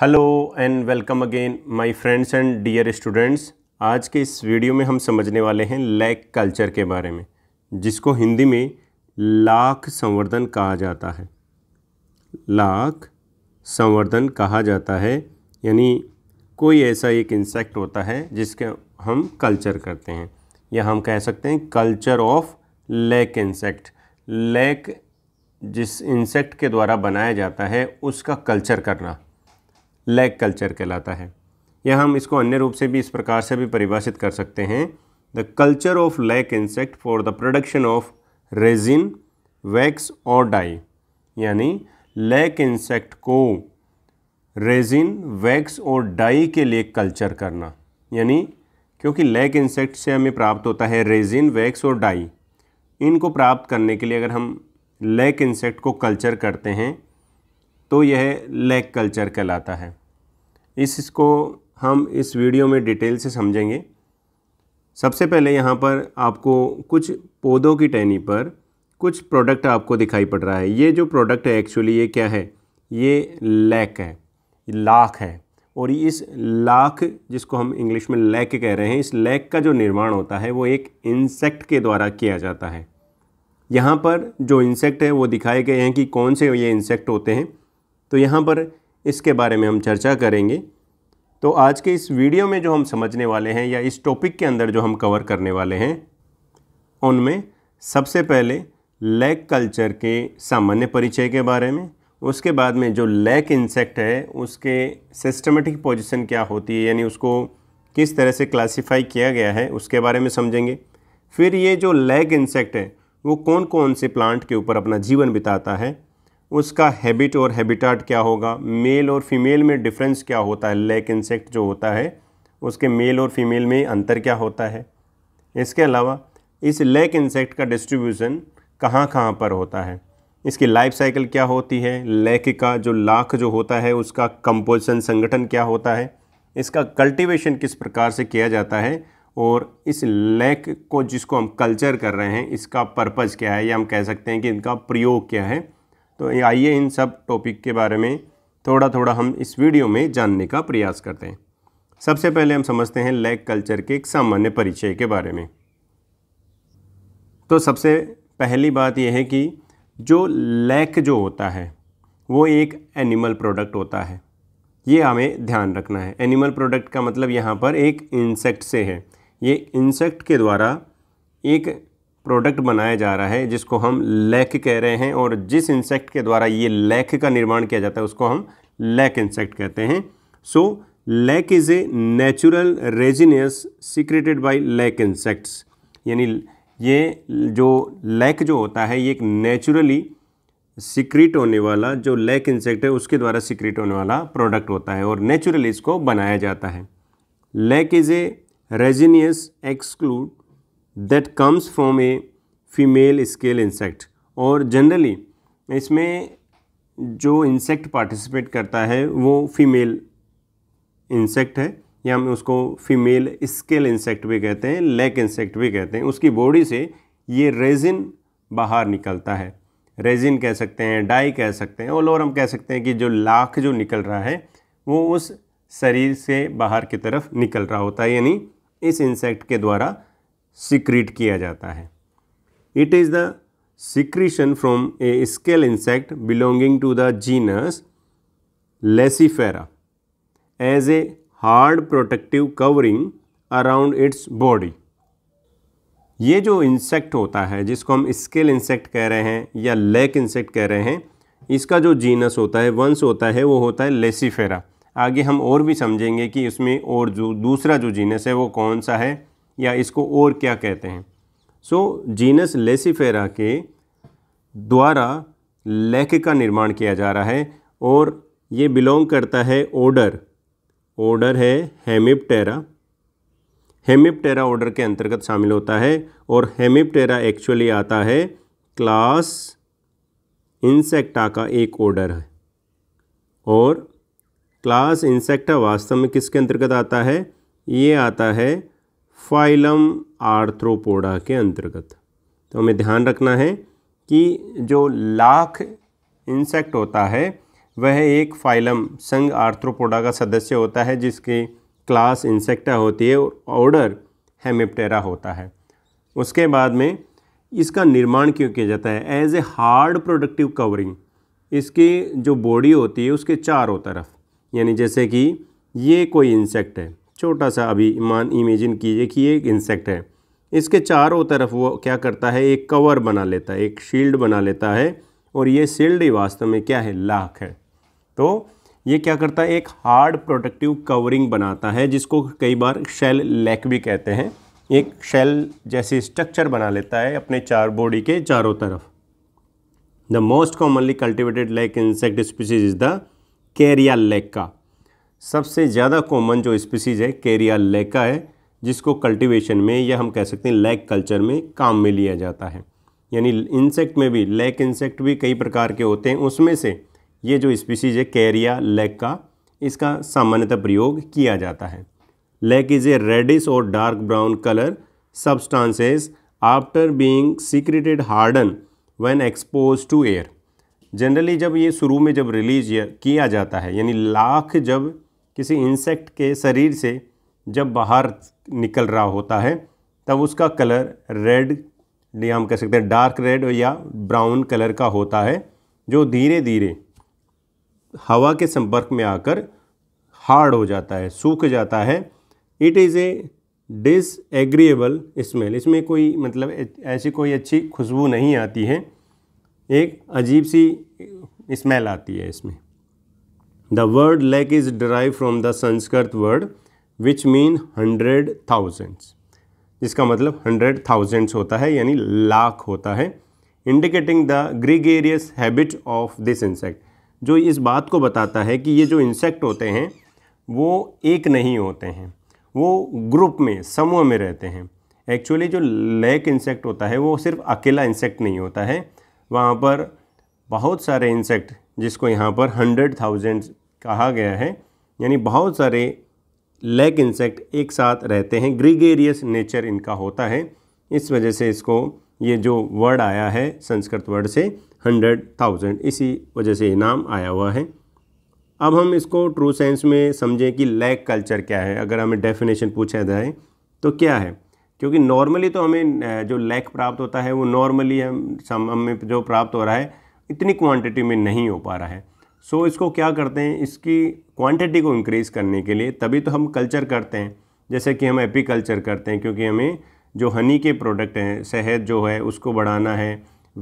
Hello and welcome again my friends and dear students आज के इस वीडियो में हम समझने वाले हैं लैक कल्चर के बारे में जिसको हिंदी में लाख संवर्धन कहा जाता है लाख संवर्धन कहा जाता है यानी कोई ऐसा एक इंसेक्ट होता है जिसके हम कल्चर करते हैं या हम कह सकते हैं culture of lac insect lac जिस इंसेक्ट के द्वारा बनाया जाता है उसका कल्चर करना लैग कल्चर कहलाता है या हम इसको अन्य रूप से भी इस प्रकार से भी परिभाषित कर सकते हैं the culture of lac insect for the production of resin wax और डाई यानी लैक इंसेक्ट को रेजिन वैक्स और डाई के लिए कल्चर करना यानी क्योंकि लैक इंसेक्ट से हमें प्राप्त होता है रेजिन वैक्स और डाई इनको प्राप्त करने के लिए अगर हम लैक इंसेक्ट को कल्चर करते हैं तो यह लेग कल्चर कहलाता है इस इसको हम इस वीडियो में डिटेल से समझेंगे सबसे पहले यहाँ पर आपको कुछ पौधों की टहनी पर कुछ प्रोडक्ट आपको दिखाई पड़ रहा है ये जो प्रोडक्ट है एक्चुअली ये क्या है ये लैक है लाख है और इस लाख जिसको हम इंग्लिश में लैक कह रहे हैं इस लैक का जो निर्माण होता है वो एक इंसेक्ट के द्वारा किया जाता है यहाँ पर जो इंसेक्ट है वो दिखाए गए हैं कि कौन से ये इंसेक्ट होते हैं तो यहाँ पर इसके बारे में हम चर्चा करेंगे तो आज के इस वीडियो में जो हम समझने वाले हैं या इस टॉपिक के अंदर जो हम कवर करने वाले हैं उनमें सबसे पहले लैग कल्चर के सामान्य परिचय के बारे में उसके बाद में जो लैक इंसेक्ट है उसके सिस्टमेटिक पोजीशन क्या होती है यानी उसको किस तरह से क्लासिफाई किया गया है उसके बारे में समझेंगे फिर ये जो लैग इंसेक्ट है वो कौन कौन से प्लांट के ऊपर अपना जीवन बिताता है उसका हैबिट और हैबिटाट क्या होगा मेल और फीमेल में डिफरेंस क्या होता है लेक इंसेक्ट जो होता है उसके मेल और फीमेल में अंतर क्या होता है इसके अलावा इस लेक इंसेक्ट का डिस्ट्रीब्यूशन कहाँ कहाँ पर होता है इसकी लाइफ साइकिल क्या होती है लेक का जो लाख जो होता है उसका कंपोजिशन संगठन क्या होता है इसका कल्टिवेशन किस प्रकार से किया जाता है और इस लेक को जिसको हम कल्चर कर रहे हैं इसका पर्पज़ क्या है या हम कह सकते हैं कि इनका प्रयोग क्या है तो आइए इन सब टॉपिक के बारे में थोड़ा थोड़ा हम इस वीडियो में जानने का प्रयास करते हैं सबसे पहले हम समझते हैं लैग कल्चर के एक सामान्य परिचय के बारे में तो सबसे पहली बात यह है कि जो लैक जो होता है वो एक एनिमल प्रोडक्ट होता है ये हमें ध्यान रखना है एनिमल प्रोडक्ट का मतलब यहाँ पर एक इंसेक्ट से है ये इंसेक्ट के द्वारा एक प्रोडक्ट बनाया जा रहा है जिसको हम लैक कह रहे हैं और जिस इंसेक्ट के द्वारा ये लैक का निर्माण किया जाता है उसको हम लैक इंसेक्ट कहते हैं so lac is a natural resinous secreted by lac insects यानी ये जो लैक जो होता है ये एक नेचुरली सिक्रीट होने वाला जो लैक इंसेक्ट है उसके द्वारा सिक्रीट होने वाला प्रोडक्ट होता है और नेचुरली इसको बनाया जाता है lac is a resinous exclude that comes from a female scale insect और जनरली इसमें जो इंसेक्ट पार्टिसिपेट करता है वो फीमेल इंसेक्ट है या हम उसको फीमेल स्केल इंसेक्ट भी कहते हैं लेक इंसेक्ट भी कहते हैं उसकी बॉडी से ये रेजिन बाहर निकलता है रेजिन कह सकते हैं डाई कह सकते हैं ऑल ओवर हम कह सकते हैं कि जो लाख जो निकल रहा है वो उस शरीर से बाहर की तरफ निकल रहा होता है यानी इस इंसेक्ट के द्वारा सिक्रीट किया जाता है it is the secretion from a scale insect belonging to the genus Laccifera as a hard protective covering around its body ये जो इंसेक्ट होता है जिसको हम स्केल इंसेक्ट कह रहे हैं या लेक इंसेक्ट कह रहे हैं इसका जो जीनस होता है वंश होता है वो होता है लेसीफेरा आगे हम और भी समझेंगे कि इसमें और जो दूसरा जो जीनस है वो कौन सा है या इसको और क्या कहते हैं सो जीनस लेसीफेरा के द्वारा लेख का निर्माण किया जा रहा है और ये बिलोंग करता है ओडर ऑर्डर है हेमिपटेरा हेमिपटेरा ऑर्डर के अंतर्गत शामिल होता है और हेमिपटेरा एक्चुअली आता है क्लास इंसेक्टा का एक ऑर्डर है और क्लास इंसेक्टा वास्तव में किसके अंतर्गत आता है ये आता है फाइलम आर्थ्रोपोडा के अंतर्गत तो हमें ध्यान रखना है कि जो लाख इंसेक्ट होता है वह एक फाइलम संघ आर्थ्रोपोडा का सदस्य होता है जिसके क्लास इंसेक्टा होती है और ऑर्डर हेमिप्टेरा होता है उसके बाद में इसका निर्माण क्यों किया जाता है as a hard productive covering इसकी जो बॉडी होती है उसके चारों तरफ यानी जैसे कि ये कोई इंसेक्ट है छोटा सा अभी मान इमेजिन कीजिए कि एक इंसेक्ट है इसके चारों तरफ वो क्या करता है एक कवर बना लेता है एक शील्ड बना लेता है और ये शील्ड ही वास्तव में क्या है लाख है तो ये क्या करता है एक हार्ड प्रोटेक्टिव कवरिंग बनाता है जिसको कई बार शेल लेक भी कहते हैं एक शेल जैसी स्ट्रक्चर बना लेता है अपने चार बॉडी के चारों तरफ the most commonly cultivated lac insect species is the Kerria lac का सबसे ज़्यादा कॉमन जो स्पीसीज़ है कैरिया लेका है जिसको कल्टीवेशन में या हम कह सकते हैं लैक कल्चर में काम में लिया जाता है यानी इंसेक्ट में भी लैक इंसेक्ट भी कई प्रकार के होते हैं उसमें से ये जो स्पीसीज़ है कैरिया लेक का इसका सामान्यतः प्रयोग किया जाता है लेक इज़ ए रेडिश और dark brown colour substances after being secreted harden when expose to air generally जब ये शुरू में जब रिलीज किया जाता है यानी लाख जब किसी इंसेक्ट के शरीर से जब बाहर निकल रहा होता है तब उसका कलर रेड या हम कह सकते हैं डार्क रेड या ब्राउन कलर का होता है जो धीरे धीरे हवा के संपर्क में आकर हार्ड हो जाता है सूख जाता है it is a disagreeable smell इसमें कोई मतलब ऐसी कोई अच्छी खुशबू नहीं आती है एक अजीब सी स्मेल आती है इसमें the word lac is derive from the Sanskrit word which mean hundred thousands जिसका मतलब हंड्रेड थाउजेंड्स होता है यानी लाख होता है indicating the gregarious habit of this insect जो इस बात को बताता है कि ये जो इंसेक्ट होते हैं वो एक नहीं होते हैं वो ग्रुप में समूह में रहते हैं एक्चुअली जो लेक इंसेक्ट होता है वो सिर्फ अकेला इंसेक्ट नहीं होता है वहाँ पर बहुत सारे इंसेक्ट जिसको यहाँ पर हंड्रेड थाउजेंड कहा गया है यानी बहुत सारे लेग इंसेक्ट एक साथ रहते हैं ग्रीगेरियस नेचर इनका होता है इस वजह से इसको ये जो वर्ड आया है संस्कृत वर्ड से हंड्रेड थाउजेंड इसी वजह से ये नाम आया हुआ है अब हम इसको ट्रू सेंस में समझें कि लैग कल्चर क्या है अगर हमें डेफिनेशन पूछा जाए तो क्या है क्योंकि नॉर्मली तो हमें जो लैग प्राप्त होता है वो नॉर्मली हम हमें जो प्राप्त हो रहा है इतनी क्वांटिटी में नहीं हो पा रहा है सो so, इसको क्या करते हैं इसकी क्वांटिटी को इंक्रीज़ करने के लिए तभी तो हम कल्चर करते हैं जैसे कि हम एपी कल्चर करते हैं क्योंकि हमें जो हनी के प्रोडक्ट हैं शहद जो है उसको बढ़ाना है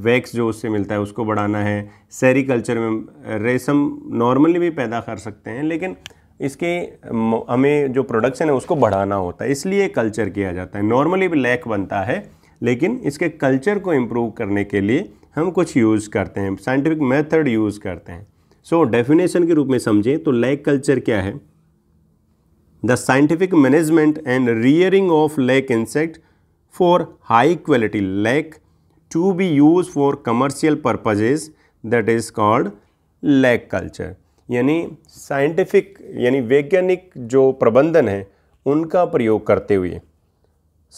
वैक्स जो उससे मिलता है उसको बढ़ाना है सैरी कल्चर में रेशम नॉर्मली भी पैदा कर सकते हैं लेकिन इसके हमें जो प्रोडक्शन है उसको बढ़ाना होता है इसलिए कल्चर किया जाता है नॉर्मली भी लैक बनता है लेकिन इसके कल्चर को इम्प्रूव करने के लिए हम कुछ यूज़ करते हैं साइंटिफिक मेथड यूज़ करते हैं सो so, डेफिनेशन के रूप में समझें तो लैग कल्चर क्या है the scientific management and rearing of lac insect for high quality lac to be use for commercial purposes that is called lac culture यानी साइंटिफिक यानी वैज्ञानिक जो प्रबंधन है उनका प्रयोग करते हुए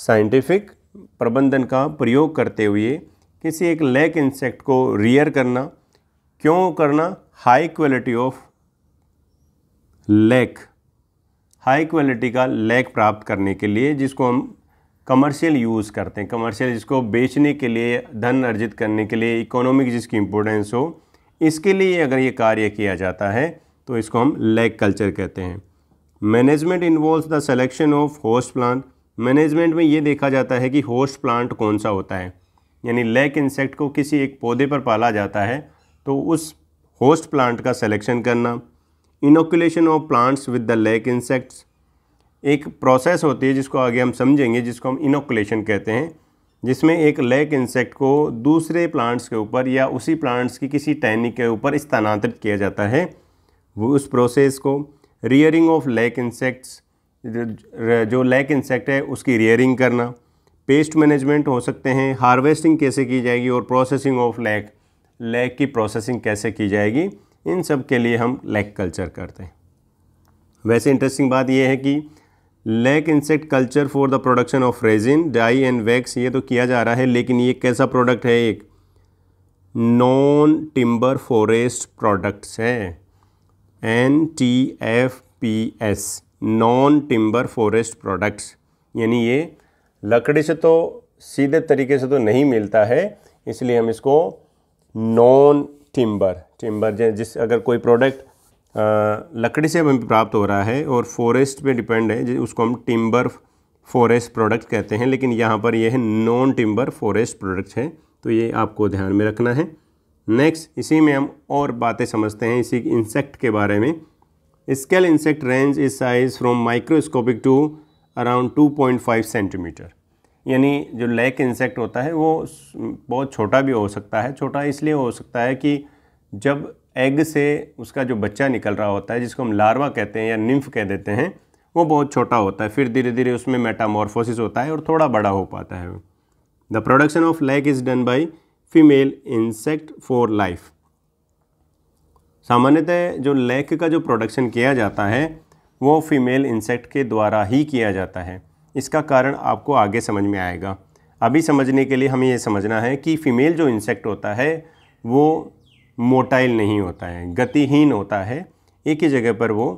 साइंटिफिक प्रबंधन का प्रयोग करते हुए किसी एक लेक इंसेक्ट को रियर करना क्यों करना high quality of lac high quality का लेक प्राप्त करने के लिए जिसको हम कमर्शियल यूज़ करते हैं कमर्शियल जिसको बेचने के लिए धन अर्जित करने के लिए इकोनॉमिक जिसकी इम्पोर्टेंस हो इसके लिए अगर ये कार्य किया जाता है तो इसको हम लेक कल्चर कहते हैं management involve the selection of host plant management में ये देखा जाता है कि होस्ट प्लांट कौन सा होता है यानी लैक इंसेक्ट को किसी एक पौधे पर पाला जाता है तो उस होस्ट प्लांट का सिलेक्शन करना inoculation of plants with the lac insects एक प्रोसेस होती है जिसको आगे हम समझेंगे जिसको हम इनोकुलेशन कहते हैं जिसमें एक लैक इंसेक्ट को दूसरे प्लांट्स के ऊपर या उसी प्लांट्स की किसी टहनी के ऊपर स्थानांतरित किया जाता है वो उस प्रोसेस को रियरिंग ऑफ लैक इंसेक्ट्स जो लैक इंसेक्ट है उसकी रियरिंग करना पेस्ट मैनेजमेंट हो सकते हैं हार्वेस्टिंग कैसे की जाएगी और प्रोसेसिंग ऑफ लैक लैक की प्रोसेसिंग कैसे की जाएगी इन सब के लिए हम लैक कल्चर करते हैं वैसे इंटरेस्टिंग बात यह है कि lac insect culture for the production of resin dye and wax ये तो किया जा रहा है लेकिन ये कैसा प्रोडक्ट है एक नॉन टिम्बर फॉरेस्ट प्रोडक्ट्स है N T F P S non timber forest products यानी ये लकड़ी से तो सीधे तरीके से तो नहीं मिलता है इसलिए हम इसको नॉन टिम्बर टिम्बर जिस अगर कोई प्रोडक्ट लकड़ी से हमें प्राप्त हो रहा है और फॉरेस्ट पे डिपेंड है उसको हम टिम्बर फॉरेस्ट प्रोडक्ट कहते हैं लेकिन यहाँ पर यह है नॉन टिम्बर फॉरेस्ट प्रोडक्ट है तो ये आपको ध्यान में रखना है नेक्स्ट इसी में हम और बातें समझते हैं इसी इंसेक्ट के बारे में scale insect range is size from microscopic to around 2.5 centimetre यानी जो लैक इंसेक्ट होता है वो बहुत छोटा भी हो सकता है छोटा इसलिए हो सकता है कि जब एग से उसका जो बच्चा निकल रहा होता है जिसको हम लार्वा कहते हैं या निम्फ कह देते हैं वो बहुत छोटा होता है फिर धीरे धीरे उसमें मेटामॉर्फोसिस होता है और थोड़ा बड़ा हो पाता है the production of lac is done by female insect for life सामान्यतः जो लैक का जो प्रोडक्शन किया जाता है वो फीमेल इंसेक्ट के द्वारा ही किया जाता है इसका कारण आपको आगे समझ में आएगा अभी समझने के लिए हमें यह समझना है कि फ़ीमेल जो इंसेक्ट होता है वो मोटाइल नहीं होता है गतिहीन होता है एक ही जगह पर वो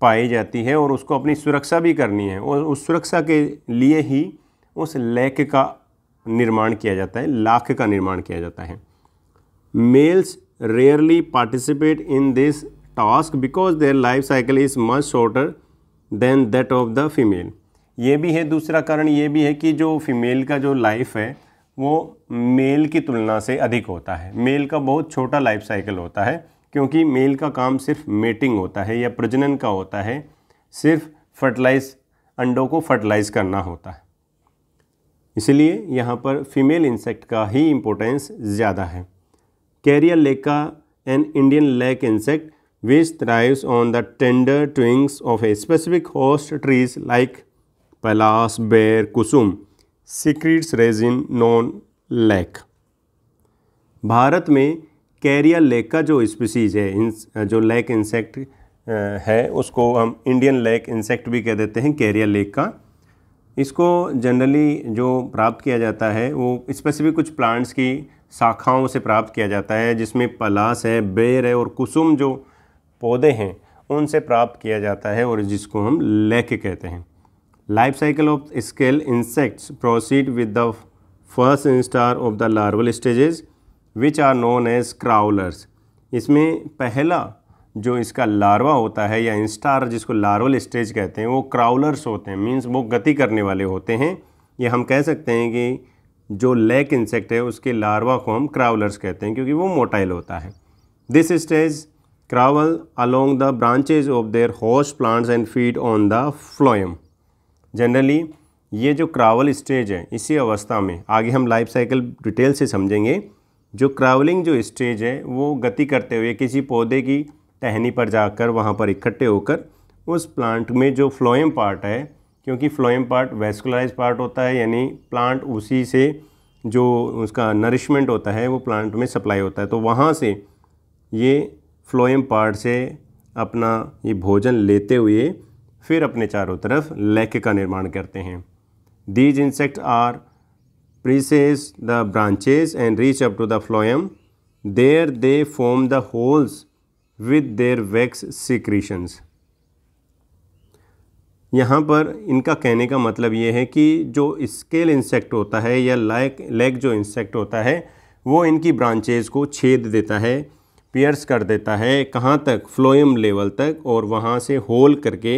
पाई जाती है और उसको अपनी सुरक्षा भी करनी है और उस सुरक्षा के लिए ही उस लैक का निर्माण किया जाता है लाख का निर्माण किया जाता है males rarely participate in this task because their life cycle is much shorter than that of the female ये भी है दूसरा कारण ये भी है कि जो फीमेल का जो लाइफ है वो मेल की तुलना से अधिक होता है मेल का बहुत छोटा लाइफ साइकिल होता है क्योंकि मेल का काम सिर्फ मेटिंग होता है या प्रजनन का होता है सिर्फ फर्टिलाइज अंडों को फर्टिलाइज करना होता है इसलिए यहाँ पर फीमेल इंसेक्ट का ही इम्पोर्टेंस ज़्यादा है कैरियर लेक का an Indian lac insect which thrives on the tender twigs of a specific host trees like Palas, Bear, Kusum, secretes resin known lac Bharat में carrier लेक का जो स्पीसीज़ है इन जो lake insect है उसको हम इंडियन लेक इंसेक्ट भी कह देते हैं कैरियर लेक का इसको जनरली जो प्राप्त किया जाता है वो स्पेसिफिक कुछ प्लांट्स की शाखाओं से प्राप्त किया जाता है जिसमें पलास है बेर है और कुसुम जो पौधे हैं उनसे प्राप्त किया जाता है और जिसको हम लेक कहते हैं life cycle of scale insects proceed with the first instar of the larval stages which are known as crawlers इसमें पहला जो इसका लार्वा होता है या इंस्टार जिसको लार्वल स्टेज कहते हैं वो क्राउलर्स होते हैं मीन्स वो गति करने वाले होते हैं ये हम कह सकते हैं कि जो लेक इंसेक्ट है उसके लार्वा को हम क्राउलर्स कहते हैं क्योंकि वो मोटाइल होता है this stage Crawl along the branches of their host plants and feed on the phloem. Generally ये जो क्रावल स्टेज है इसी अवस्था में आगे हम लाइफ साइकिल डिटेल से समझेंगे जो क्रावलिंग जो स्टेज है वो गति करते हुए किसी पौधे की टहनी पर जाकर वहाँ पर इकट्ठे होकर उस प्लांट में जो फ्लोएम पार्ट है क्योंकि फ्लोएम पार्ट वेस्कुलराइज पार्ट होता है यानी प्लांट उसी से जो उसका नरिशमेंट होता है वो प्लांट में सप्लाई होता है तो वहाँ से ये फ्लोएम पार्ट से अपना ये भोजन लेते हुए फिर अपने चारों तरफ लेक का निर्माण करते हैं these insect are pierces the branches and reach up to the phloem there they form the holes with their wax secretions यहाँ पर इनका कहने का मतलब ये है कि जो स्केल इंसेक्ट होता है या लैक लेग जो इंसेक्ट होता है वो इनकी ब्रांचेज़ को छेद देता है पियर्स कर देता है कहाँ तक फ्लोएम लेवल तक और वहाँ से होल करके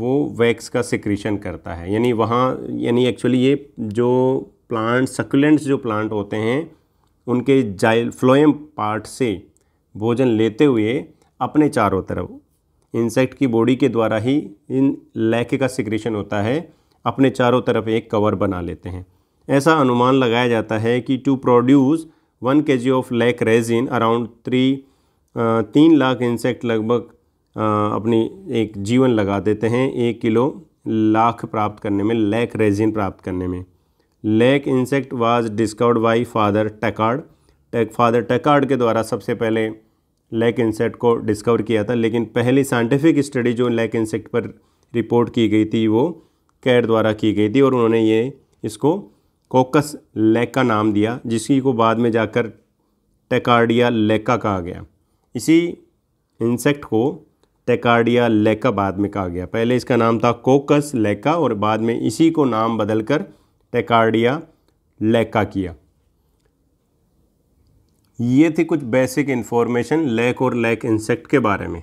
वो वैक्स का सिक्रीशन करता है यानी वहाँ यानी एक्चुअली ये जो प्लांट सकुलेंट्स जो प्लांट होते हैं उनके जाइल फ्लोएम पार्ट से भोजन लेते हुए अपने चारों तरफ इंसेक्ट की बॉडी के द्वारा ही इन लैके का सिक्रेशन होता है अपने चारों तरफ एक कवर बना लेते हैं ऐसा अनुमान लगाया जाता है कि to produce one K G of lac resin around three तीन लाख इंसेक्ट लगभग अपनी एक जीवन लगा देते हैं एक किलो लाख प्राप्त करने में लैक रेजिन प्राप्त करने में lac insect was discovered by father Tachard Tac father Tachard के द्वारा सबसे पहले लैक इंसेक्ट को डिस्कवर किया था लेकिन पहली साइंटिफिक स्टडी जो लैक इंसेक्ट पर रिपोर्ट की गई थी वो कैट द्वारा की गई थी और उन्होंने ये इसको कोकस लेका नाम दिया जिसकी को बाद में जाकर टेकार्डिया लेका कहा गया इसी इंसेक्ट को टेकार्डिया लेका बाद में कहा गया पहले इसका नाम था कोकस लेका और बाद में इसी को नाम बदलकर टेकार्डिया लेका किया ये थी कुछ बेसिक इन्फॉर्मेशन लेक और लेक इंसेक्ट के बारे में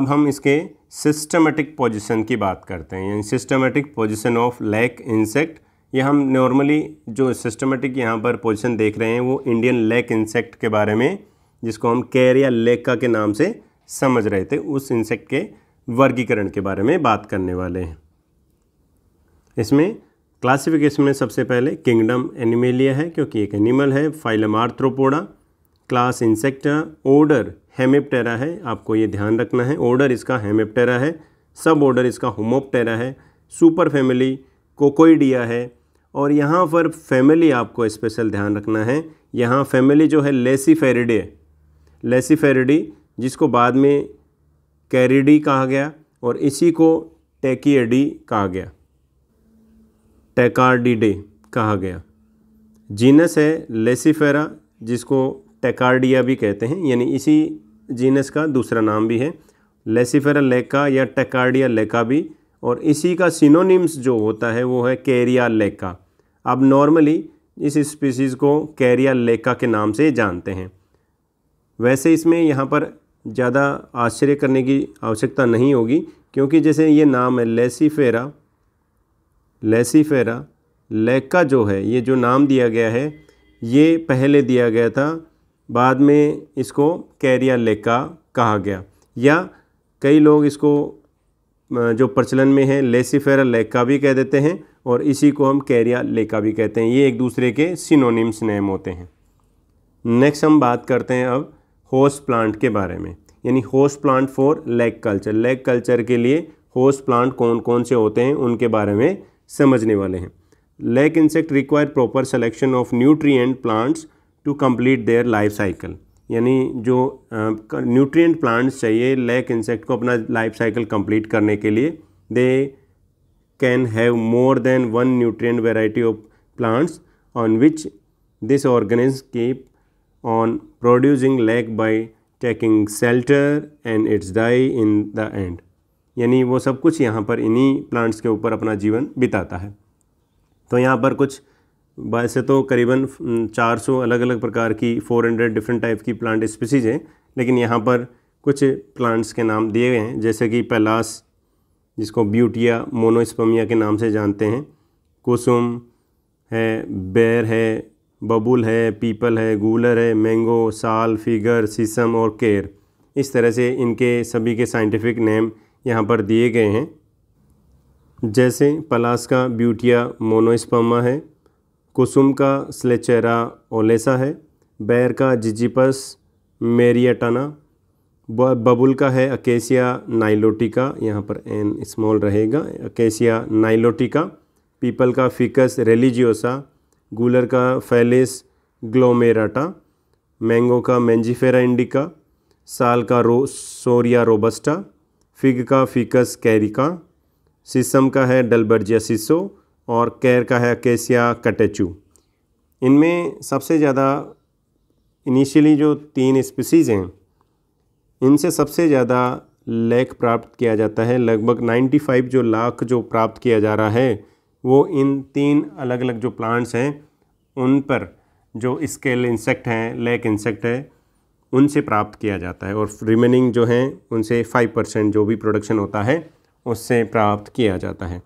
अब हम इसके सिस्टमेटिक पोजीशन की बात करते हैं यानी systematic position of lac insect ये हम नॉर्मली जो सिस्टमेटिक यहाँ पर पोजीशन देख रहे हैं वो इंडियन लेक इंसेक्ट के बारे में जिसको हम कैर या लेका के नाम से समझ रहे थे उस इंसेक्ट के वर्गीकरण के बारे में बात करने वाले हैं इसमें क्लासिफिकेशन में सबसे पहले किंगडम एनिमेलिया है क्योंकि एक एनिमल है phylum Arthropoda class insect order Hemiptera है आपको ये ध्यान रखना है ऑर्डर इसका हेमिप्टेरा है सब ऑर्डर इसका होमोप्टेरा है सुपर फैमिली कोकोइडिया है और यहाँ पर फैमिली आपको स्पेशल ध्यान रखना है यहाँ फैमिली जो है लेसी फेरिडे लेसी फेरिडी जिसको बाद में कैरिडी कहा गया और इसी को टेकियडी कहा गया टेकार्डिडे कहा गया जीनस है लेसीफेरा जिसको टेकार्डिया भी कहते हैं यानी इसी जीनस का दूसरा नाम भी है लेसीफेरा लेका या टेकार्डिया लेका भी और इसी का सिनोनिम्स जो होता है वो है कैरिया लेका अब नॉर्मली इस स्पीसीज़ को कैरिया लेका के नाम से जानते हैं वैसे इसमें यहाँ पर ज़्यादा आश्चर्य करने की आवश्यकता नहीं होगी क्योंकि जैसे ये नाम है लेसीफेरा लेसीफेरा लेका जो है ये जो नाम दिया गया है ये पहले दिया गया था बाद में इसको कैरिया लेका कहा गया या कई लोग इसको जो प्रचलन में है लेसीफेरा लेका भी कह देते हैं और इसी को हम कैरिया लेका भी कहते हैं ये एक दूसरे के सिनोनिम्स नेम होते हैं नेक्स्ट हम बात करते हैं अब होस्ट प्लांट के बारे में यानी host plant for lac culture lac culture के लिए होस्ट प्लांट कौन कौन से होते हैं उनके बारे में समझने वाले हैं lac insect require proper selection of nutrient plants to complete their life cycle यानी जो न्यूट्रिएंट प्लांट्स चाहिए लैक इंसेक्ट को अपना लाइफ साइकिल कंप्लीट करने के लिए they can have more than one nutrient variety of plants on which this organism keep on producing lac by taking shelter and its die in the end यानी वो सब कुछ यहाँ पर इन्हीं प्लांट्स के ऊपर अपना जीवन बिताता है तो यहाँ पर कुछ वैसे तो करीबन 400 अलग अलग प्रकार की 400 डिफरेंट टाइप की प्लांट स्पीसीज हैं लेकिन यहाँ पर कुछ प्लांट्स के नाम दिए गए हैं जैसे कि पलास जिसको ब्यूटिया मोनोस्पमिया के नाम से जानते हैं कुसुम है बेर है बबुल है पीपल है गूलर है मैंगो साल फिगर सीसम और केर इस तरह से इनके सभी के साइंटिफिक नेम यहाँ पर दिए गए हैं जैसे पलास का ब्यूटिया मोनोस्पमा है कुसुम का स्लेचेरा ओलेसा है बैर का जिजिपस मेरियटाना बबुल का है अकेसिया नाइलोटिका यहाँ पर एन स्मॉल रहेगा अकेसिया नाइलोटिका पीपल का फिकस रेलिजियोसा गूलर का फैलिस ग्लोमेराटा मैंगो का मैंजीफेरा इंडिका साल का रो सोरिया रोबस्टा फिग का फिकस कैरिका सिसम का है डलबर्जिया सिसो और केयर का है केसिया कटेचू इनमें सबसे ज़्यादा इनिशियली जो तीन स्पीसीज़ हैं इनसे सबसे ज़्यादा लेख प्राप्त किया जाता है लगभग 95 जो लाख जो प्राप्त किया जा रहा है वो इन तीन अलग अलग जो प्लांट्स हैं उन पर जो स्केल इंसेक्ट हैं लेक इंसेक्ट है उनसे प्राप्त किया जाता है और रिमेनिंग जो हैं उनसे फाइव परसेंट जो भी प्रोडक्शन होता है उससे प्राप्त किया जाता है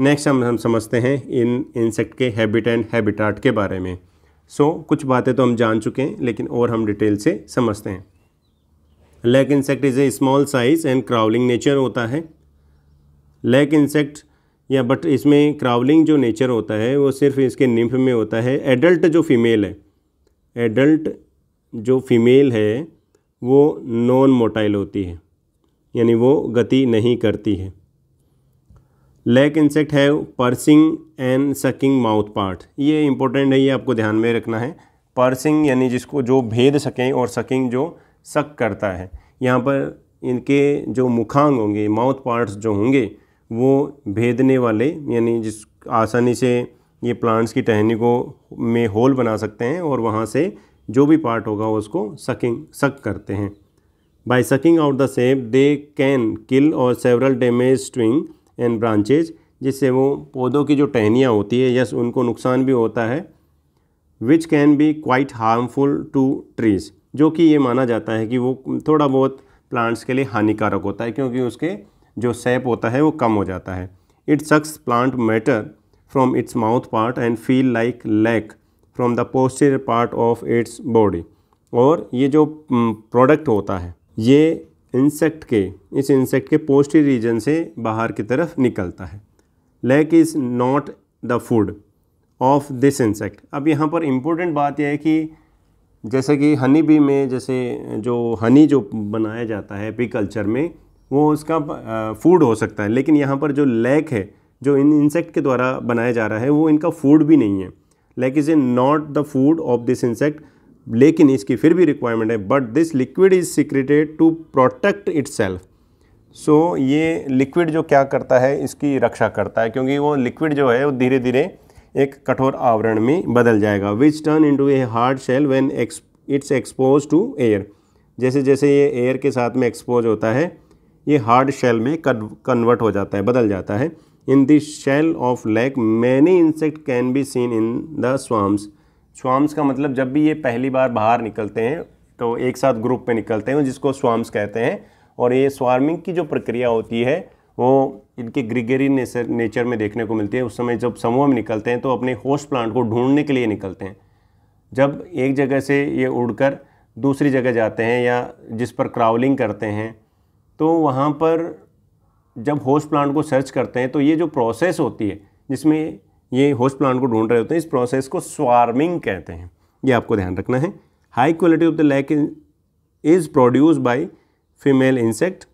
नेक्स्ट हम हम समझते हैं इन इंसेक्ट के हैबिट एंड हैबिटाट के बारे में सो so, कुछ बातें तो हम जान चुके हैं लेकिन और हम डिटेल से समझते हैं lac insect is a small size and crawling nature होता है लेक इंसेक्ट या बट इसमें क्राउलिंग जो नेचर होता है वो सिर्फ इसके निम्फ में होता है एडल्ट जो फीमेल है एडल्ट जो फीमेल है वो नॉन मोटाइल होती है यानी वो गति नहीं करती है लैक इंसेक्ट है piercing and sucking mouth part ये इंपॉर्टेंट है ये आपको ध्यान में रखना है पर्सिंग यानी जिसको जो भेद सकें और सकिंग जो सक करता है यहाँ पर इनके जो मुखांग होंगे माउथ पार्ट्स जो होंगे वो भेदने वाले यानी जिस आसानी से ये प्लांट्स की टहनी को में होल बना सकते हैं और वहाँ से जो भी पार्ट होगा उसको सकिंग सक करते हैं by sucking out the sap they can kill और several damage string and branches जिससे वो पौधों की जो टहनियाँ होती है यस उनको नुकसान भी होता है which can be quite harmful to trees जो कि ये माना जाता है कि वो थोड़ा बहुत प्लांट्स के लिए हानिकारक होता है क्योंकि उसके जो सैप होता है वो कम हो जाता है it sucks plant matter from its mouth part and feel like lac from the poster part of its body और ये जो प्रोडक्ट mm, होता है ये इंसेक्ट के इस इंसेक्ट के पोस्टी रीजन से बाहर की तरफ निकलता है lac is not the food of this insect अब यहाँ पर इम्पोर्टेंट बात यह है कि जैसे कि हनी बी में जैसे जो हनी जो बनाया जाता है पी कल्चर में वो उसका फूड हो सकता है लेकिन यहाँ पर जो लेक है जो इन इंसेक्ट के द्वारा बनाया जा रहा है वो इनका फूड भी नहीं है lac is a not the food of this insect लेकिन इसकी फिर भी रिक्वायरमेंट है but this liquid is secreted to protect its so ये लिक्विड जो क्या करता है इसकी रक्षा करता है क्योंकि वो लिक्विड जो है वो धीरे धीरे एक कठोर आवरण में बदल जाएगा which turn into a hard shell when ex its expose to air जैसे जैसे ये एयर के साथ में एक्सपोज होता है ये हार्ड शेल में कन्वर्ट हो जाता है बदल जाता है in this shell of lac many insect can be seen in the swarms swarms का मतलब जब भी ये पहली बार बाहर निकलते हैं तो एक साथ ग्रुप में निकलते हैं जिसको स्वाम्स कहते हैं और ये स्वार्मिंग की जो प्रक्रिया होती है वो इनके ग्रिगेरी नेचर नेचर में देखने को मिलती है उस समय जब समूह में निकलते हैं तो अपने होस्ट प्लांट को ढूंढने के लिए निकलते हैं जब एक जगह से ये उड़कर दूसरी जगह जाते हैं या जिस पर क्राउलिंग करते हैं तो वहाँ पर जब होस्ट प्लांट को सर्च करते हैं तो ये जो प्रोसेस होती है जिसमें ये होस्ट प्लांट को ढूंढ रहे होते हैं इस प्रोसेस को स्वार्मिंग कहते हैं ये आपको ध्यान रखना है high quality of the lac is produce by female insect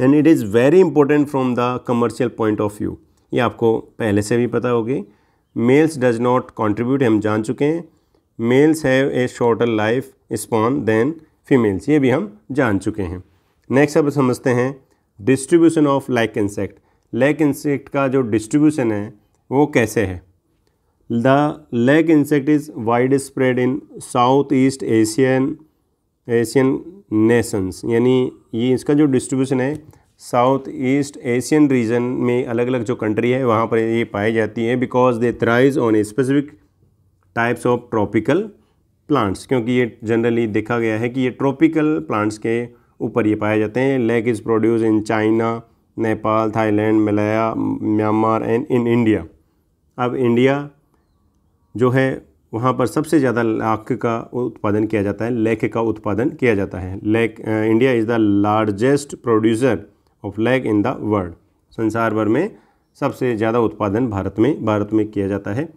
and it is very important from the commercial point of view ये आपको पहले से भी पता होगी मेल्स डज नॉट कॉन्ट्रीब्यूट हम जान चुके हैं males have a shorter life span than females ये भी हम जान चुके हैं नेक्स्ट अब समझते हैं distribution of lac insect lac insect का जो डिस्ट्रीब्यूशन है वो कैसे है the lac insect is wide spread in south east Asian Asian nations यानी ये इसका जो डिस्ट्रीब्यूशन है साउथ ईस्ट एशियन रीजन में अलग अलग जो कंट्री है वहाँ पर ये पाई जाती है because they thrives on specific types of tropical plants क्योंकि ये जनरली देखा गया है कि ये ट्रॉपिकल प्लांट्स के ऊपर ये पाए जाते हैं lac is produce in China Nepal Thailand Malaya Myanmar and in India अब इंडिया जो है वहाँ पर सबसे ज़्यादा लाख का उत्पादन किया जाता है लेख का उत्पादन किया जाता है lac India is the largest producer of lac in the world संसार भर में सबसे ज़्यादा उत्पादन भारत में भारत में किया जाता है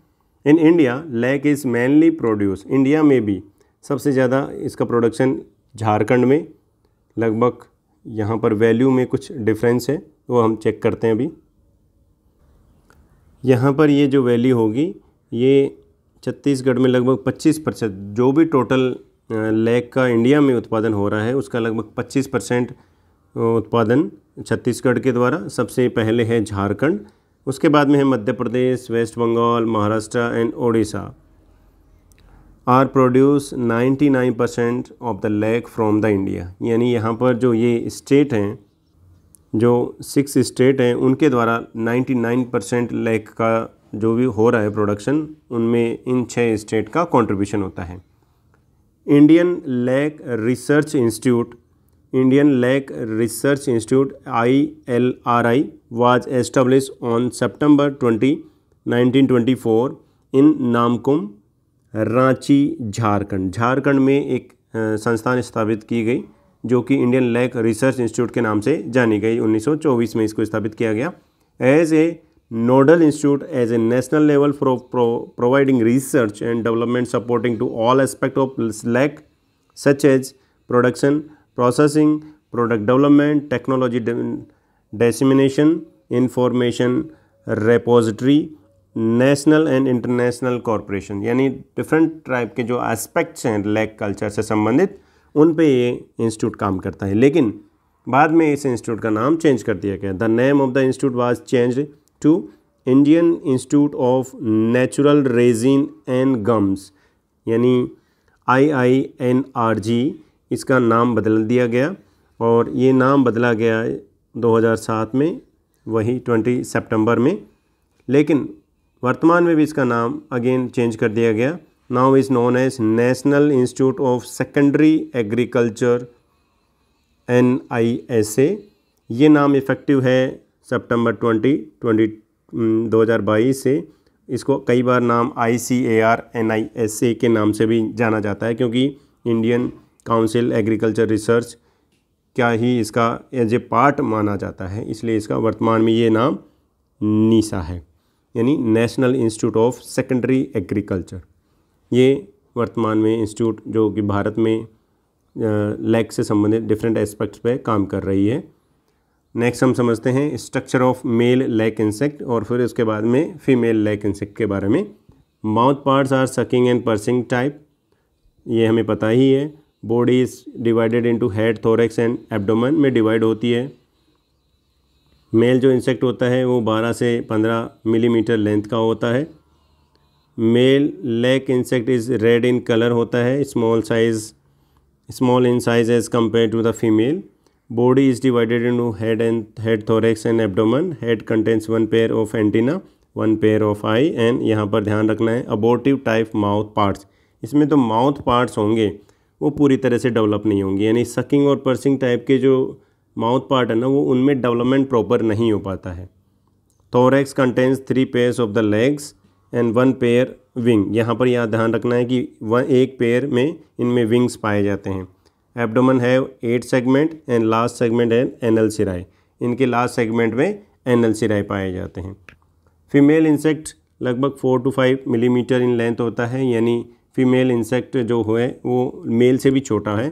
in India lac is mainly produce India में भी सबसे ज़्यादा इसका प्रोडक्शन झारखंड में लगभग यहाँ पर वैल्यू में कुछ डिफरेंस है वो हम चेक करते हैं अभी यहाँ पर ये जो वैली होगी ये छत्तीसगढ़ में लगभग 25 परसेंट जो भी टोटल लेक का इंडिया में उत्पादन हो रहा है उसका लगभग 25 परसेंट उत्पादन छत्तीसगढ़ के द्वारा सबसे पहले है झारखंड उसके बाद में है Madhya Pradesh West Bengal Maharashtra and Odisha are produce 99 percent of the lac from the India यानी यहाँ पर जो ये स्टेट हैं जो सिक्स स्टेट हैं उनके द्वारा 99 परसेंट लैक का जो भी हो रहा है प्रोडक्शन उनमें इन छः स्टेट का कंट्रीब्यूशन होता है Indian lac research institute Indian lac research institute I L R I was establish on September twenty nineteen twenty four in Namkum Ranchi Jharkhand Jharkhand में एक संस्थान स्थापित की गई जो कि इंडियन लैक रिसर्च इंस्टीट्यूट के नाम से जानी गई 1924 में इसको स्थापित किया गया as a nodal institute as a national level for providing research and development supporting to all aspect of lac such as production processing product development technology dissemination information repository national and international corporation यानी different type के जो aspects हैं lack culture से संबंधित उन पे ये institute काम करता है लेकिन बाद में इस इंस्टीट्यूट का नाम चेंज कर दिया गया the name of the institute was change to Indian institute of natural resin and gums यानी I I N R G इसका नाम बदल दिया गया और ये नाम बदला गया 2007 में वही 20 सितंबर में लेकिन वर्तमान में भी इसका नाम अगेन चेंज कर दिया गया now is known as National Institute of Secondary Agriculture एन ये नाम इफ़ेक्टिव है सितंबर हज़ार बाईस से इसको कई बार नाम I C A R N I S A के नाम से भी जाना जाता है क्योंकि इंडियन काउंसिल एग्रीकल्चर रिसर्च क्या ही इसका एज ए पार्ट माना जाता है इसलिए इसका वर्तमान में ये नाम नीसा है यानी national institute of secondary agriculture ये वर्तमान में इंस्टीट्यूट जो कि भारत में लेग से संबंधित डिफरेंट एस्पेक्ट्स पे काम कर रही है नेक्स्ट हम समझते हैं structure of male lac insect और फिर उसके बाद में फीमेल लैक इंसेक्ट के बारे में mouth parts are sucking and piercing type ये हमें पता ही है body is divided into head thorax and abdomen में डिवाइड होती है मेल जो इंसेक्ट होता है वो 12 से 15 मिलीमीटर लेंथ का होता है male lac insect is red in colour होता है small size small in size as compare to the female body is divided in head and head thorax and abdomen head contains one pair of antenna one pair of eye and यहाँ पर ध्यान रखना है अबोटिव type mouth parts इसमें तो mouth parts होंगे वो पूरी तरह से डेवलप नहीं होंगे यानी सकिंग और पर्सिंग टाइप के जो माउथ पार्ट है ना वो उनमें डेवलपमेंट प्रॉपर नहीं हो पाता है thorax contains three pairs of the legs and one pair wing यहाँ पर यह ध्यान रखना है कि वन एक पेयर में इनमें विंग्स पाए जाते हैं एबडोमन है eight segment and last segment है एनल सिराई इनके लास्ट सेगमेंट में एनल सिराई पाए जाते हैं फीमेल इंसेक्ट लगभग four to five millimetre in length होता है यानी फीमेल इंसेक्ट जो है वो मेल से भी छोटा है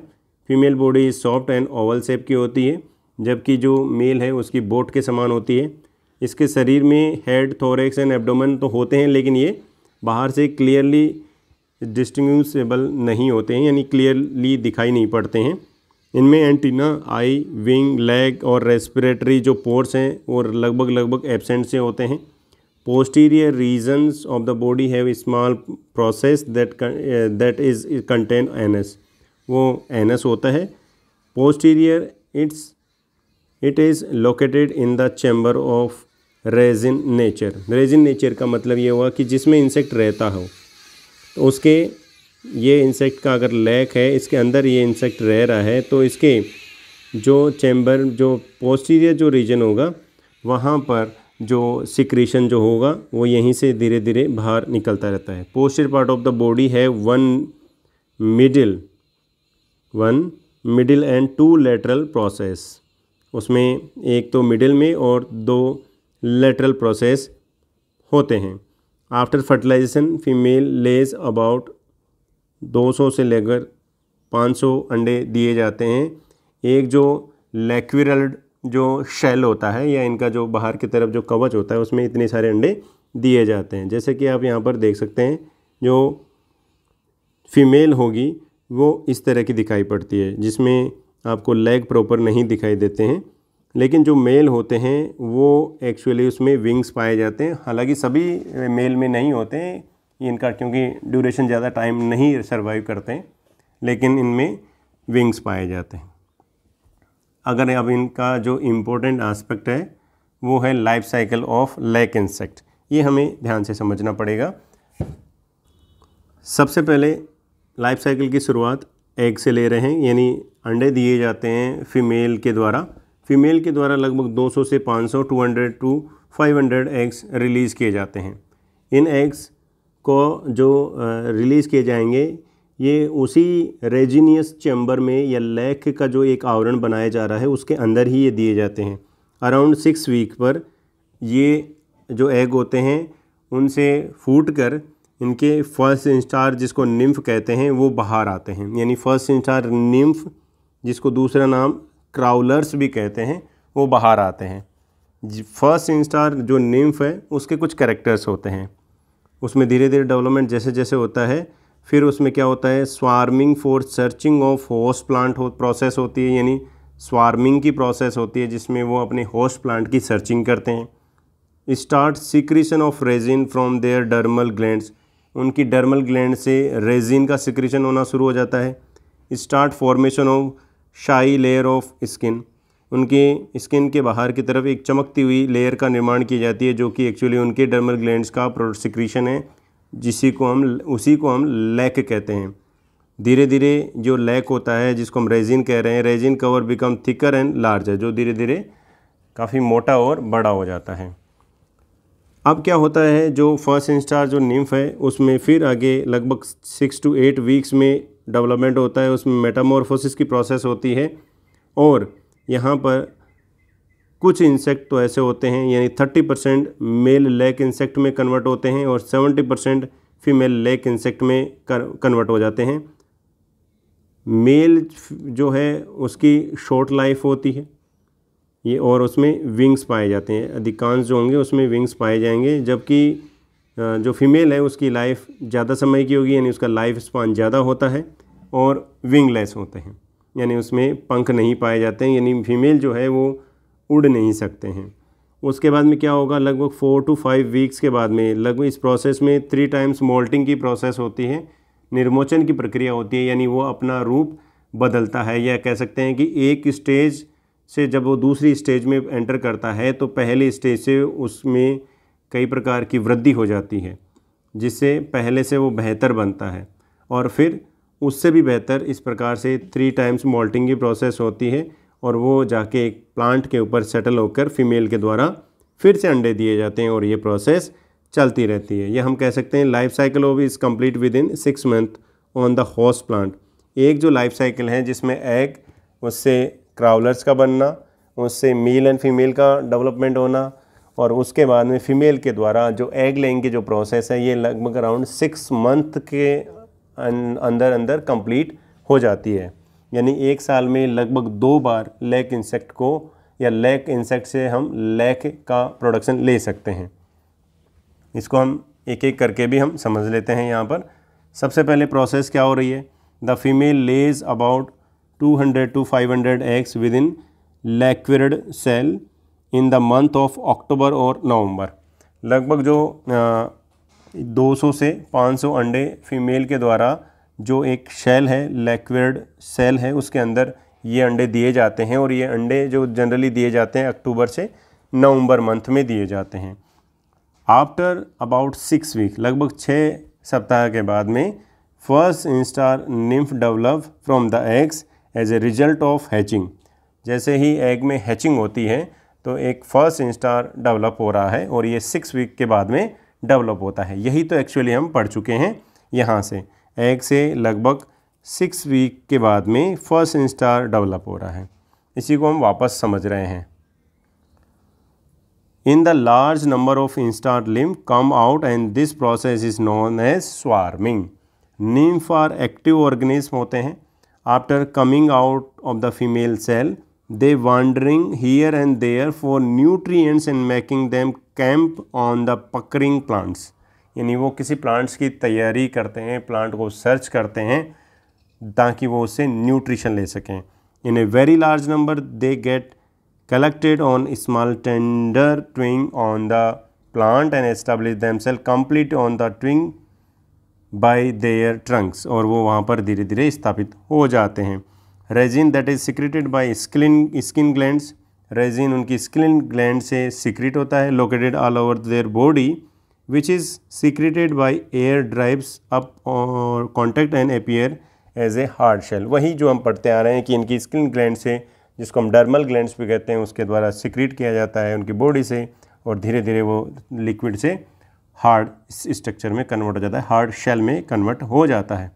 female body soft and oval shape की होती है जबकि जो मेल है उसकी बोट के समान होती है इसके शरीर में हेड थोरेक्स एंड एबडोमन तो होते हैं लेकिन ये बाहर से क्लियरली डिस्टिंगबल नहीं होते हैं यानी क्लियरली दिखाई नहीं पड़ते हैं इनमें एंटीना आई विंग लेग और रेस्पिरेटरी जो पोर्ट्स हैं वो लगभग लगभग एबसेंट से होते हैं posterior regions of the body have small process that that is contains वो एस होता है posterior its it is located in the chamber of resin nature resin nature का मतलब ये हुआ कि जिसमें इंसेक्ट रहता हो तो उसके ये इंसेक्ट का अगर लैक है इसके अंदर ये इंसेक्ट रह रहा है तो इसके जो चैम्बर जो पोस्टीरियर जो रीजन होगा वहाँ पर जो सिक्रीशन जो होगा वो यहीं से धीरे धीरे बाहर निकलता रहता है poster part of the body है one middle one middle and two lateral process उसमें एक तो मिडिल में और दो लेटरल प्रोसेस होते हैं after fertilization female lays about 200 से लेकर 500 अंडे दिए जाते हैं एक जो लेक्विरल्ड जो शेल होता है या इनका जो बाहर की तरफ जो कवच होता है उसमें इतने सारे अंडे दिए जाते हैं जैसे कि आप यहाँ पर देख सकते हैं जो फीमेल होगी वो इस तरह की दिखाई पड़ती है जिसमें आपको लेग प्रॉपर नहीं दिखाई देते हैं लेकिन जो मेल होते हैं वो एक्चुअली उसमें विंग्स पाए जाते हैं हालांकि सभी मेल में नहीं होते हैं इनका क्योंकि ड्यूरेशन ज़्यादा टाइम नहीं सर्वाइव करते हैं लेकिन इनमें विंग्स पाए जाते हैं अगर अब इनका जो इम्पोर्टेंट आस्पेक्ट है वो है life cycle of lac insect ये हमें ध्यान से समझना पड़ेगा सबसे पहले लाइफ साइकिल की शुरुआत एग से ले रहे हैं यानी अंडे दिए जाते हैं फीमेल के द्वारा फीमेल के द्वारा लगभग 200 से 500 200 टू 500 एग्स रिलीज़ किए जाते हैं इन एग्स को जो रिलीज़ किए जाएंगे ये उसी रेजिनियस चैम्बर में या लैक का जो एक आवरण बनाया जा रहा है उसके अंदर ही ये दिए जाते हैं अराउंड सिक्स वीक पर ये जो एग होते हैं उनसे फूट कर इनके फर्स्ट इंस्टार जिसको निम्फ कहते हैं वो बाहर आते हैं यानी फर्स्ट इंस्टार निम्फ जिसको दूसरा नाम क्राउलर्स भी कहते हैं वो बाहर आते हैं फर्स्ट इंस्टार जो निम्फ है उसके कुछ करेक्टर्स होते हैं उसमें धीरे धीरे डेवलपमेंट जैसे जैसे होता है फिर उसमें क्या होता है swarming for searching of host plant हो प्रोसेस होती है यानी स्वार्मिंग की प्रोसेस होती है जिसमें वो अपने होस्ट प्लांट की सर्चिंग करते हैं start secretion of resin from their dermal glands उनकी डर्मल ग्लैंड से रेजिन का सिक्रीशन होना शुरू हो जाता है स्टार्ट फॉर्मेशन ऑफ शाही लेयर ऑफ स्किन उनकी स्किन के बाहर की तरफ एक चमकती हुई लेयर का निर्माण की जाती है जो कि एक्चुअली उनके डर्मल ग्लैंड्स का प्रोसिक्रीशन है जिसी को हम उसी को हम लैक कहते हैं धीरे धीरे जो लैक होता है जिसको हम रेजिन कह रहे हैं resin cover become thicker and large है जो धीरे धीरे काफ़ी मोटा और बड़ा हो जाता है अब क्या होता है जो फर्स्ट इंस्टार जो निम्फ है उसमें फिर आगे लगभग सिक्स टू एट वीक्स में डेवलपमेंट होता है उसमें मेटामोरफोसिस की प्रोसेस होती है और यहाँ पर कुछ इंसेक्ट तो ऐसे होते हैं यानी thirty percent male lac insect में कन्वर्ट होते हैं और seventy percent female lac insect में कन्वर्ट हो जाते हैं मेल जो है उसकी शॉर्ट लाइफ होती है ये और उसमें विंग्स पाए जाते हैं अधिकांश जो होंगे उसमें विंग्स पाए जाएंगे जबकि जो फीमेल है उसकी लाइफ ज़्यादा समय की होगी यानी उसका लाइफ स्पान ज़्यादा होता है और विंगलेस होते हैं यानी उसमें पंख नहीं पाए जाते हैं यानी फीमेल जो है वो उड़ नहीं सकते हैं उसके बाद में क्या होगा लगभग फोर टू फाइव वीक्स के बाद में लगभग इस प्रोसेस में थ्री टाइम्स मोल्टिंग की प्रोसेस होती है निर्मोचन की प्रक्रिया होती है यानी वो अपना रूप बदलता है या कह सकते हैं कि एक स्टेज से जब वो दूसरी स्टेज में एंटर करता है तो पहले स्टेज से उसमें कई प्रकार की वृद्धि हो जाती है जिससे पहले से वो बेहतर बनता है और फिर उससे भी बेहतर इस प्रकार से थ्री टाइम्स मोल्टिंग की प्रोसेस होती है और वो जाके एक प्लांट के ऊपर सेटल होकर फीमेल के द्वारा फिर से अंडे दिए जाते हैं और ये प्रोसेस चलती रहती है यह हम कह सकते हैं life cycle of is complete within six month on the host plant एक जो लाइफ साइकिल है जिसमें एग उससे क्राउलर्स का बनना उससे मेल एंड फीमेल का डेवलपमेंट होना और उसके बाद में फीमेल के द्वारा जो एग लेंग की जो प्रोसेस है ये लगभग अराउंड सिक्स मंथ के अंदर अंदर कंप्लीट हो जाती है यानी एक साल में लगभग दो बार लैक इंसेक्ट को या लैक इंसेक्ट से हम लैक का प्रोडक्शन ले सकते हैं इसको हम एक एक करके भी हम समझ लेते हैं यहाँ पर सबसे पहले प्रोसेस क्या हो रही है the female lays about 200 to 500 eggs within liquid cell in the month of October और नवंबर लगभग जो 200 से 500 अंडे फीमेल के द्वारा जो एक शेल है लैक्वेर्ड सेल है उसके अंदर ये अंडे दिए जाते हैं और ये अंडे जो जनरली दिए जाते हैं अक्टूबर से नवंबर मंथ में दिए जाते हैं आफ्टर अबाउट सिक्स वीक लगभग छः सप्ताह के बाद में first instar nymph develop from the eggs as a result of hatching जैसे ही एग में हैचिंग होती है तो एक फर्स्ट इंस्टार डेवलप हो रहा है और ये सिक्स वीक के बाद में डेवलप होता है यही तो एक्चुअली हम पढ़ चुके हैं यहाँ से एग से लगभग सिक्स वीक के बाद में फर्स्ट इंस्टार डेवलप हो रहा है इसी को हम वापस समझ रहे हैं in the large number of instar लिम come out and this process is known as swarming nymph are active organism होते हैं after coming out of the female cell they wandering here and there for nutrient and making them camp on the puckering plants यानी वो किसी plants की तैयारी करते हैं plant को सर्च करते हैं ताकि वो उससे न्यूट्रिशन ले सकें in a very large number they get collected on small tender twig on the plant and establish them cell complete on the twig by their trunks और वो वहाँ पर धीरे धीरे स्थापित हो जाते हैं resin that is secreted by skin skin glands resin उनकी स्किन ग्लैंड से सीक्रेट होता है located all over their body which is secreted by air drives up और contact and appear as a hard shell वही जो हम पढ़ते आ रहे हैं कि इनकी स्किन ग्लैंड से जिसको हम डर्मल ग्लैंड्स भी कहते हैं उसके द्वारा सिक्रीट किया जाता है उनकी बॉडी से और धीरे धीरे वो लिक्विड से हार्ड स्ट्रक्चर में कन्वर्ट हो जाता है हार्ड शेल में कन्वर्ट हो जाता है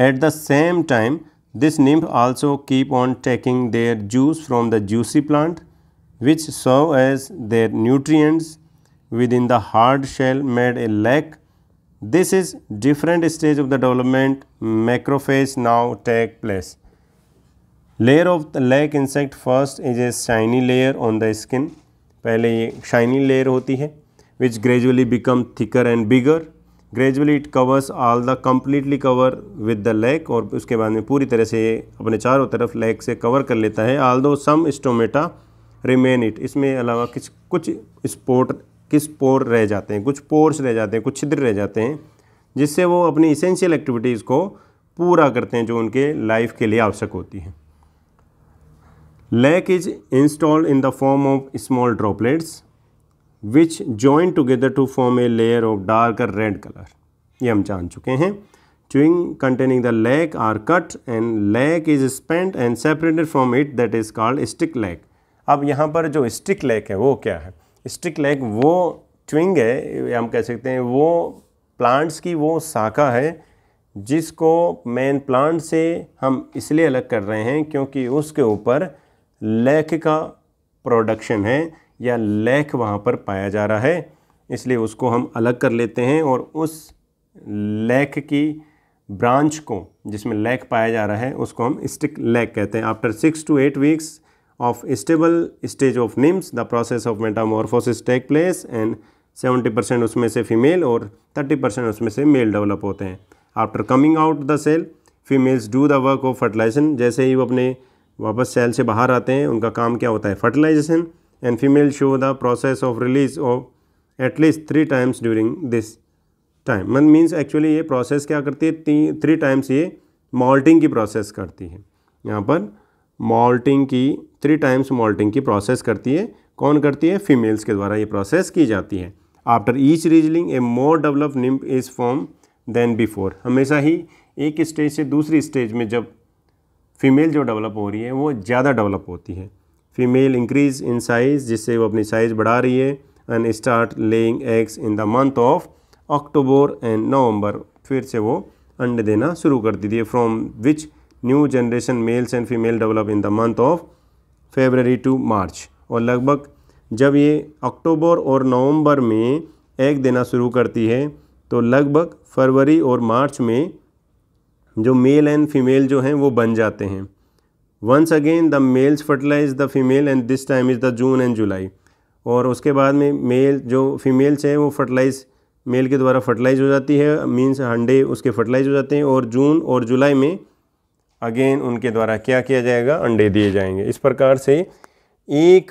at the same time This nymph also keep on taking their juice from the juicy plant which serve as their nutrients within the hard shell made a leg. This is different stage of the development macrophase now take place. Layer of the leg insect first is a shiny layer on the skin. पहले ये shiny layer होती है which gradually become thicker and gradually it covers all the completely cover with the leg और उसके बाद में पूरी तरह से अपने चारों तरफ लेग से कवर कर लेता है आल दो सम स्टोमेटा रिमेन इट इसमें अलावा किस कुछ स्पोर्ट किस पोर रह जाते हैं कुछ पोर्स रह जाते हैं कुछ छिद्र रह जाते हैं जिससे वो अपनी इसेंशियल एक्टिविटीज़ को पूरा करते हैं जो उनके लाइफ के लिए आवश्यक होती है lac is installed in the form of small droplets which join together to form a layer of dark red colour ये हम जान चुके हैं chewing containing the lac are cut and lac is spent and separated from it that is called stick lac अब यहाँ पर जो stick lake है वो क्या है स्टिक लेक वो चुइंग है हम कह सकते हैं वो प्लांट्स की वो शाखा है जिसको मेन प्लांट से हम इसलिए अलग कर रहे हैं क्योंकि उसके ऊपर लेक का प्रोडक्शन है या लेख वहाँ पर पाया जा रहा है इसलिए उसको हम अलग कर लेते हैं और उस लेख की ब्रांच को जिसमें लेख पाया जा रहा है उसको हम स्टिक लेक कहते हैं after six to eight weeks of stable stage of nymphs the process of metamorphosis take place and seventy percent उसमें से फीमेल और थर्टी परसेंट उसमें से मेल डेवलप होते हैं after coming out the cell females do the work of fertilization जैसे ही वो अपने वापस सेल से बाहर आते हैं उनका काम क्या होता है fertilization and female show the process of release of at least three times during this time मन मीन्स एक्चुअली ये प्रोसेस क्या करती है ती थ्री टाइम्स ये मॉल्टिंग की प्रोसेस करती है यहाँ पर मॉल्टिंग की थ्री टाइम्स मॉल्टिंग की प्रोसेस करती है कौन करती है फीमेल्स के द्वारा ये प्रोसेस की जाती है आफ्टर ईच रीजलिंग a more develop nymph is form then before हमेशा ही एक स्टेज से दूसरी स्टेज में जब फीमेल जो डेवलप हो रही है वो ज़्यादा डेवलप होती है फीमेल इंक्रीज इन साइज़ जिससे वो अपनी साइज़ बढ़ा रही है and start laying eggs in the month of October and November फिर से वो अंडे देना शुरू कर दी थी from which new generation males and female develop in the month of February to March और लगभग जब ये अक्टूबर और नवंबर में एग देना शुरू करती है तो लगभग फरवरी और मार्च में जो मेल एंड फीमेल जो हैं वो बन जाते हैं once again the males fertilize the female and this time is the June and July और उसके बाद में मेल जो फीमेल्स हैं वो फर्टिलाइज मेल के द्वारा फर्टिलाइज हो जाती है मीन्स अंडे उसके फर्टिलाइज हो जाते हैं और जून और जुलाई में अगेन उनके द्वारा क्या किया जाएगा अंडे दिए जाएंगे इस प्रकार से एक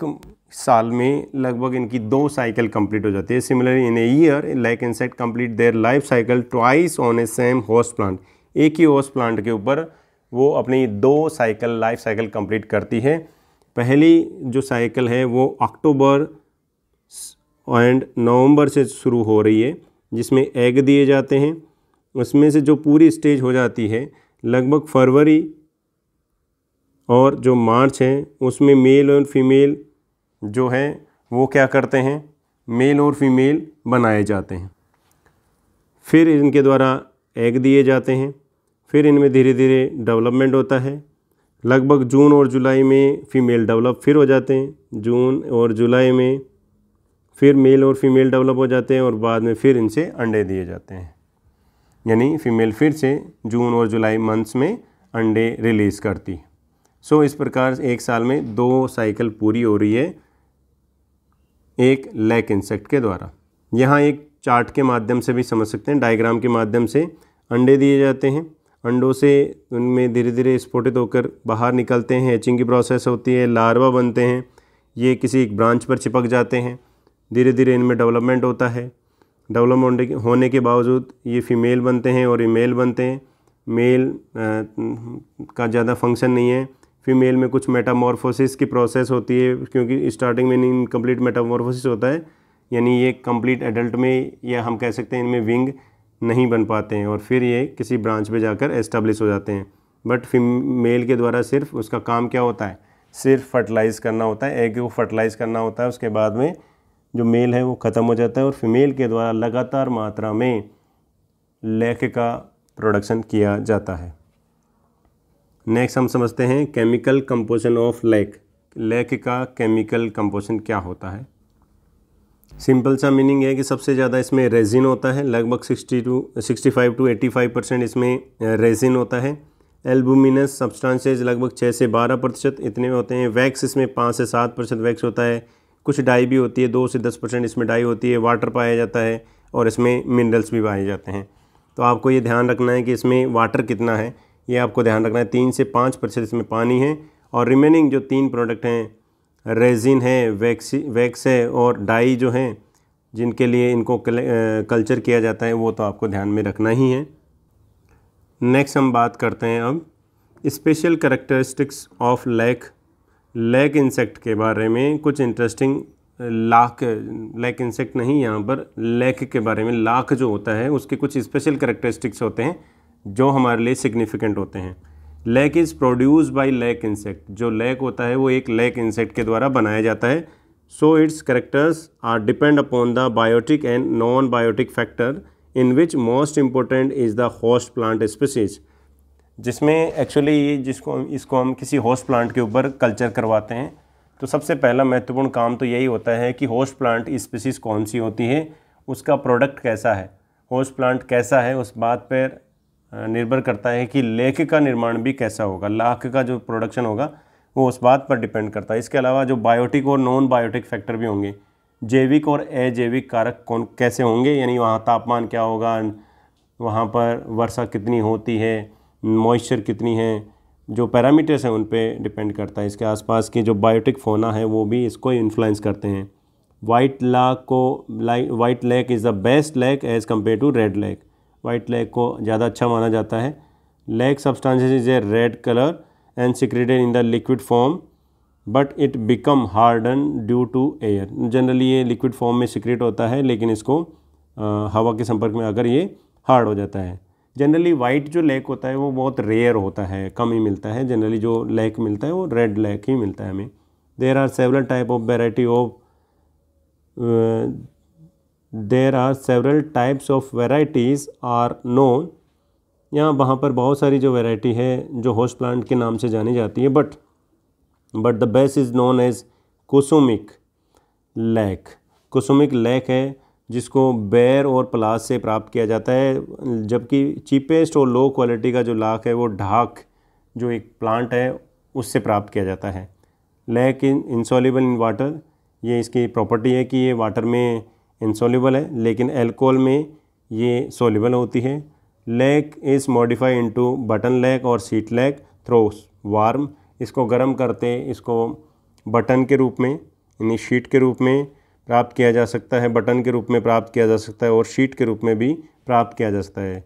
साल में लगभग इनकी दो साइकिल कंप्लीट हो जाती है similarly in a year like insect complete their life cycle twice on a same host plant एक ही होस्ट प्लांट के ऊपर वो अपनी दो साइकिल लाइफ साइकिल कंप्लीट करती है पहली जो साइकिल है वो अक्टूबर एंड नवंबर से शुरू हो रही है जिसमें एग दिए जाते हैं उसमें से जो पूरी स्टेज हो जाती है लगभग फरवरी और जो मार्च है उसमें मेल और फीमेल जो है वो क्या करते हैं मेल और फीमेल बनाए जाते हैं फिर इनके द्वारा एग दिए जाते हैं फिर इनमें धीरे धीरे डेवलपमेंट होता है लगभग जून और जुलाई में फ़ीमेल डेवलप फिर हो जाते हैं जून और जुलाई में फिर मेल और फीमेल डेवलप हो जाते हैं और बाद में फिर इनसे अंडे दिए जाते हैं यानी फीमेल फिर से जून और जुलाई मंथ्स में अंडे रिलीज़ करती सो इस प्रकार एक साल में दो साइकिल पूरी हो रही है एक लैक इंसेक्ट के द्वारा यहाँ एक चार्ट के माध्यम से भी समझ सकते हैं डायग्राम के माध्यम से अंडे दिए जाते हैं अंडों से उनमें धीरे धीरे स्फोटित होकर बाहर निकलते हैं एचिंग की प्रोसेस होती है लार्वा बनते हैं ये किसी एक ब्रांच पर चिपक जाते हैं धीरे धीरे इनमें डेवलपमेंट होता है डेवलपमेंट होने के बावजूद ये फीमेल बनते हैं और ये मेल बनते हैं मेल आ, का ज़्यादा फंक्शन नहीं है फीमेल में कुछ मेटामॉर्फोसिस की प्रोसेस होती है क्योंकि स्टार्टिंग में इनकम्प्लीट मेटामॉर्फोसिस होता है यानी ये कंप्लीट एडल्ट में या हम कह सकते हैं इनमें विंग नहीं बन पाते हैं और फिर ये किसी ब्रांच पे जाकर एस्टेब्लिश हो जाते हैं बट फीमेल के द्वारा सिर्फ उसका काम क्या होता है सिर्फ फर्टिलाइज़ करना होता है एग को फर्टिलाइज़ करना होता है उसके बाद में जो मेल है वो ख़त्म हो जाता है और फीमेल के द्वारा लगातार मात्रा में लेख का प्रोडक्शन किया जाता है नेक्स्ट हम समझते हैं chemical composition of lac lac का केमिकल कंपोजिशन क्या होता है सिंपल सा मीनिंग है कि सबसे ज़्यादा इसमें रेजिन होता है लगभग sixty to sixty five to eighty five percent इसमें रेजिन होता है एल्बुमिनस सब्सटांसेज लगभग छः से बारह प्रतिशत इतने में होते हैं वैक्स इसमें पाँच से सात प्रतिशत वैक्स होता है कुछ डाई भी होती है दो से दस परसेंट इसमें डाई होती है वाटर पाया जाता है और इसमें मिनरल्स भी पाए जाते हैं तो आपको ये ध्यान रखना है कि इसमें वाटर कितना है ये आपको ध्यान रखना है तीन से पाँच प्रतिशत इसमें पानी है और रिमेनिंग जो तीन प्रोडक्ट हैं रेजिन है वैक्सी वैक्स है और डाई जो हैं जिनके लिए इनको कल्चर किया जाता है वो तो आपको ध्यान में रखना ही है नेक्स्ट हम बात करते हैं अब special characteristics of lac lac insect के बारे में कुछ इंटरेस्टिंग लाख लैक इंसेक्ट नहीं यहाँ पर लैक के बारे में लाख जो होता है उसके कुछ स्पेशल करेक्टरिस्टिक्स होते हैं जो हमारे लिए सिग्निफिकेंट होते हैं lac is produce by lac insect जो लैक होता है वो एक लैक इंसेक्ट के द्वारा बनाया जाता है so its characters are depend upon the biotic and non biotic factor in which most important is the host plant species जिसमें एक्चुअली ये जिसको इसको हम किसी होस्ट प्लांट के ऊपर कल्चर करवाते हैं तो सबसे पहला महत्वपूर्ण काम तो यही होता है कि होस्ट प्लांट स्पीसीज़ कौन सी होती है उसका प्रोडक्ट कैसा है होस्ट प्लांट कैसा है उस बात पर निर्भर करता है कि लेख का निर्माण भी कैसा होगा लाख का जो प्रोडक्शन होगा वो उस बात पर डिपेंड करता है इसके अलावा जो बायोटिक और नॉन बायोटिक फैक्टर भी होंगे जैविक और अजैविक कारक कौन कैसे होंगे यानी वहाँ तापमान क्या होगा वहाँ पर वर्षा कितनी होती है मॉइस्चर कितनी है जो पैरामीटर्स हैं उन पर डिपेंड करता है इसके आसपास की जो बायोटिक फोना है वो भी इसको इन्फ्लुएंस करते हैं वाइट लाक को white lac is the best lac as compare to red lac white leg को ज़्यादा अच्छा माना जाता है leg substances is a red colour and secreted in the liquid form but it become harden due to air generally ये liquid form में secret होता है लेकिन इसको आ, हवा के संपर्क में आकर ये हार्ड हो जाता है जनरली वाइट जो लेक होता है वो बहुत रेयर होता है कम ही मिलता है जनरली जो लेक मिलता है वो रेड लेक ही मिलता है हमें there are several type of variety of there are several types of varieties are known यहाँ वहाँ पर बहुत सारी जो वेराइटी है जो होस्ट प्लांट के नाम से जानी जाती है but but the best is known as Kusmi lac Kusmi lac है जिसको बेर और प्लास से प्राप्त किया जाता है जबकि चीपेस्ट और लो क्वालिटी का जो लाख है वो ढाक जो एक प्लांट है उससे प्राप्त किया जाता है lac in insoluble in water ये इसकी प्रॉपर्टी है कि ये वाटर में इनसोल्यूबल है लेकिन एल्कोहल में ये सोल्यूबल होती है lac is modify into button lac और सीट लेक थ्रो वार्म इसको गर्म करते इसको बटन के रूप में यानी शीट के रूप में प्राप्त किया जा सकता है बटन के रूप में प्राप्त किया जा सकता है और शीट के रूप में भी प्राप्त किया जा सकता है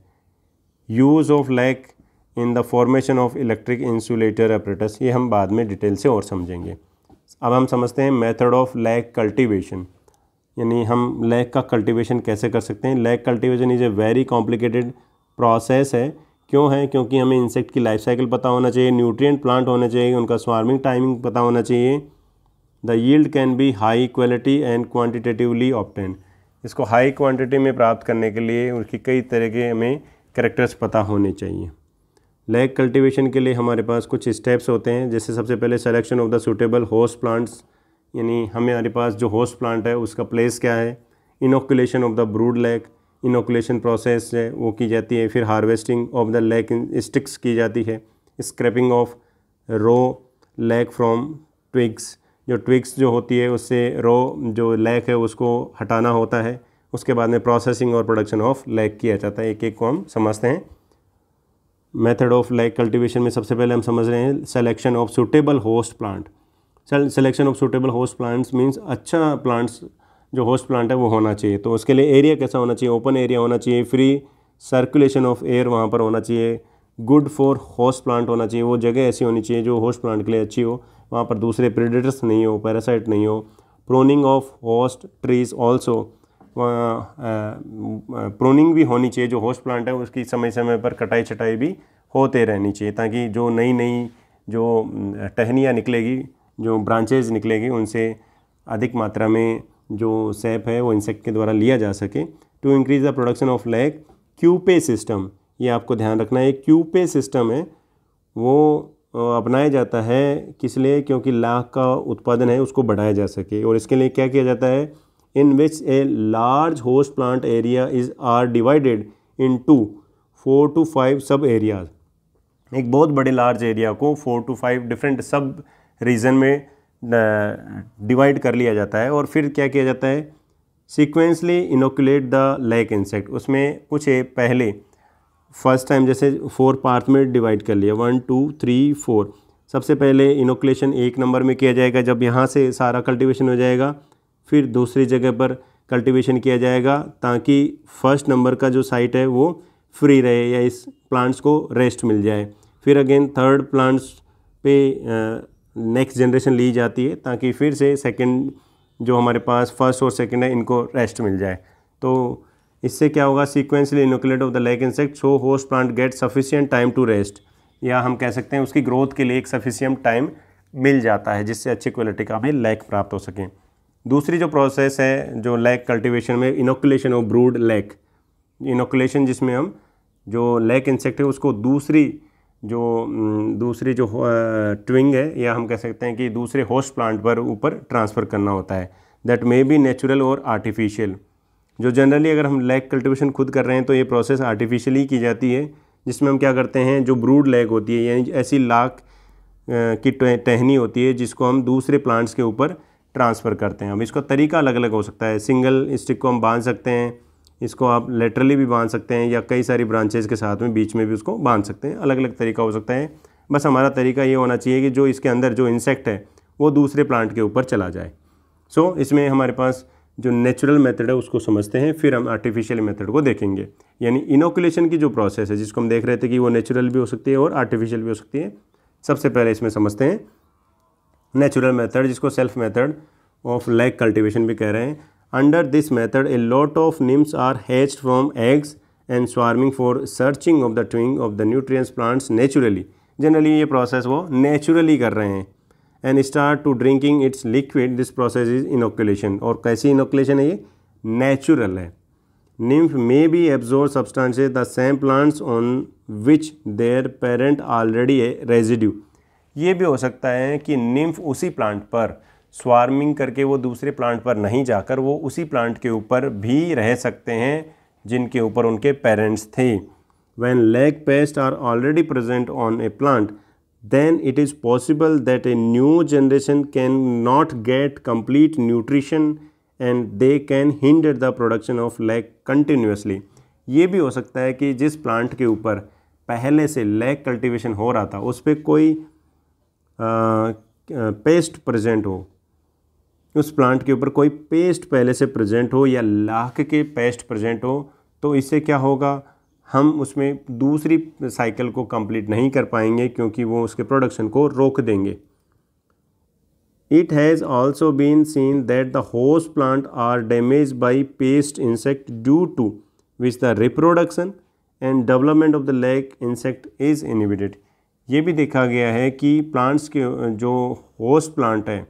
use of lac in the formation of electric insulator apparatus ये हम बाद में डिटेल से और समझेंगे अब हम समझते हैं मेथड ऑफ लैक कल्टीवेशन यानी हम लेग का कल्टीवेशन कैसे कर सकते हैं lac cultivation is a very complicated process है क्यों है क्योंकि हमें इंसेक्ट की लाइफ साइकिल पता होना चाहिए न्यूट्रिएंट प्लांट होना चाहिए उनका स्वार्मिंग टाइमिंग पता होना चाहिए the yield can be high quality and quantitatively obtain इसको हाई क्वान्टिटी में प्राप्त करने के लिए उसकी कई तरह के हमें करेक्टर्स पता होने चाहिए लेग कल्टिवेशन के लिए हमारे पास कुछ स्टेप्स होते हैं जैसे सबसे पहले selection of the suitable host plants यानी हमें हमारे पास जो होस्ट प्लांट है उसका प्लेस क्या है inoculation of the brood lac inoculation process है वो की जाती है फिर harvesting of the lac sticks की जाती है scraping of raw lac from twigs जो ट्विग्स जो होती है उससे रो जो लैक है उसको हटाना होता है उसके बाद में प्रोसेसिंग और प्रोडक्शन ऑफ लेक किया जाता है एक एक को हम समझते हैं मेथड ऑफ लेक कल्टीवेशन में सबसे पहले हम समझ रहे हैं selection of suitable host plant selection of suitable host plants means अच्छा प्लांट्स जो होस्ट प्लांट है वो होना चाहिए तो उसके लिए एरिया कैसा होना चाहिए ओपन एरिया होना चाहिए फ्री सर्कुलेशन ऑफ एयर वहाँ पर होना चाहिए गुड फॉर होस्ट प्लांट होना चाहिए वो जगह ऐसी होनी चाहिए जो होस्ट प्लांट के लिए अच्छी हो वहाँ पर दूसरे प्रेडेटर्स नहीं हो पैरासाइट नहीं हो pruning of host trees also pruning भी होनी चाहिए जो होस्ट प्लांट है उसकी समय समय पर कटाई छटाई भी होते रहनी चाहिए ताकि जो नई नई जो टहनियाँ निकलेगी जो ब्रांचेज निकलेंगे उनसे अधिक मात्रा में जो सैप है वो इंसेक्ट के द्वारा लिया जा सके to increase the production of lac coupe system ये आपको ध्यान रखना है क्यूपे सिस्टम है वो अपनाया जाता है किस लिए क्योंकि लाख का उत्पादन है उसको बढ़ाया जा सके और इसके लिए क्या किया जाता है in which a large host plant area is are divided into four to five sub areas एक बहुत बड़े लार्ज एरिया को four to five different sub region में डिवाइड कर लिया जाता है और फिर क्या किया जाता है sequentially inoculate the lac insect उसमें कुछ पहले फर्स्ट टाइम जैसे फोर पार्ट में डिवाइड कर लिया वन टू थ्री फोर सबसे पहले इनोकुलेशन एक नंबर में किया जाएगा जब यहाँ से सारा कल्टिवेशन हो जाएगा फिर दूसरी जगह पर कल्टिवेशन किया जाएगा ताकि फर्स्ट नंबर का जो साइट है वो फ्री रहे या इस प्लांट्स को रेस्ट मिल जाए फिर अगेन थर्ड प्लांट्स पे नेक्स्ट जनरेशन ली जाती है ताकि फिर से सेकेंड जो हमारे पास फर्स्ट और सेकेंड है इनको रेस्ट मिल जाए तो इससे क्या होगा sequentially inoculate of the lac insect so host plant get sufficient time to rest या हम कह सकते हैं उसकी ग्रोथ के लिए एक सफिशियंट टाइम मिल जाता है जिससे अच्छी क्वालिटी का हमें लैग प्राप्त हो सके दूसरी जो प्रोसेस है जो लैक कल्टिवेशन में inoculation of brood lac inoculation जिसमें हम जो लैग इंसेक्ट है उसको दूसरी जो दूसरी जो ट्विंग है या हम कह सकते हैं कि दूसरे होस्ट प्लांट पर ऊपर ट्रांसफ़र करना होता है दैट मे बी नेचुरल और आर्टिफिशियल जो जनरली अगर हम लेग कल्टिवेशन खुद कर रहे हैं तो ये प्रोसेस आर्टिफिशियली की जाती है जिसमें हम क्या करते हैं जो ब्रूड लेग होती है यानी ऐसी लाख की टहनी होती है जिसको हम दूसरे प्लांट्स के ऊपर ट्रांसफ़र करते हैं अब इसका तरीका अलग अलग हो सकता है सिंगल स्टिक को हम बांध सकते हैं इसको आप लेटरली भी बांध सकते हैं या कई सारी ब्रांचेज़ के साथ में बीच में भी उसको बांध सकते हैं अलग अलग तरीका हो सकता है बस हमारा तरीका ये होना चाहिए कि जो इसके अंदर जो इंसेक्ट है वो दूसरे प्लांट के ऊपर चला जाए सो so, इसमें हमारे पास जो नेचुरल मेथड है उसको समझते हैं फिर हम आर्टिफिशियल मेथड को देखेंगे यानी इनोकुलेशन की जो प्रोसेस है जिसको हम देख रहे थे कि वो नेचुरल भी हो सकती है और आर्टिफिशियल भी हो सकती है सबसे पहले इसमें समझते हैं नेचुरल मेथड जिसको self method of lac cultivation भी कह रहे हैं Under this method, a lot of nymphs are hatched from eggs and swarming for searching of the twin of the nutrients plants naturally. Generally ये process वो naturally कर रहे हैं and start to drinking its liquid. This process is inoculation. और कैसी inoculation है ये Natural है Nymph may be absorb substances the same plants on which their parent already a residue. ये भी हो सकता है कि nymph उसी plant पर स्वार्मिंग करके वो दूसरे प्लांट पर नहीं जाकर वो उसी प्लांट के ऊपर भी रह सकते हैं जिनके ऊपर उनके पेरेंट्स थे when lac pest are already present on a plant then it is possible that a new generation can not get complete nutrition and they can hinder the production of lac continuously ये भी हो सकता है कि जिस plant के ऊपर पहले से लेग कल्टिवेशन हो रहा था उस पर कोई पेस्ट uh, प्रेजेंट हो कि उस प्लांट के ऊपर कोई पेस्ट पहले से प्रेजेंट हो या लाख के पेस्ट प्रेजेंट हो तो इससे क्या होगा हम उसमें दूसरी साइकिल को कंप्लीट नहीं कर पाएंगे क्योंकि वो उसके प्रोडक्शन को रोक देंगे it has also been seen that the host plant are damage by pest insect due to which the reproduction and development of the lac insect is inhibited ये भी देखा गया है कि प्लांट्स के जो होस्ट प्लांट हैं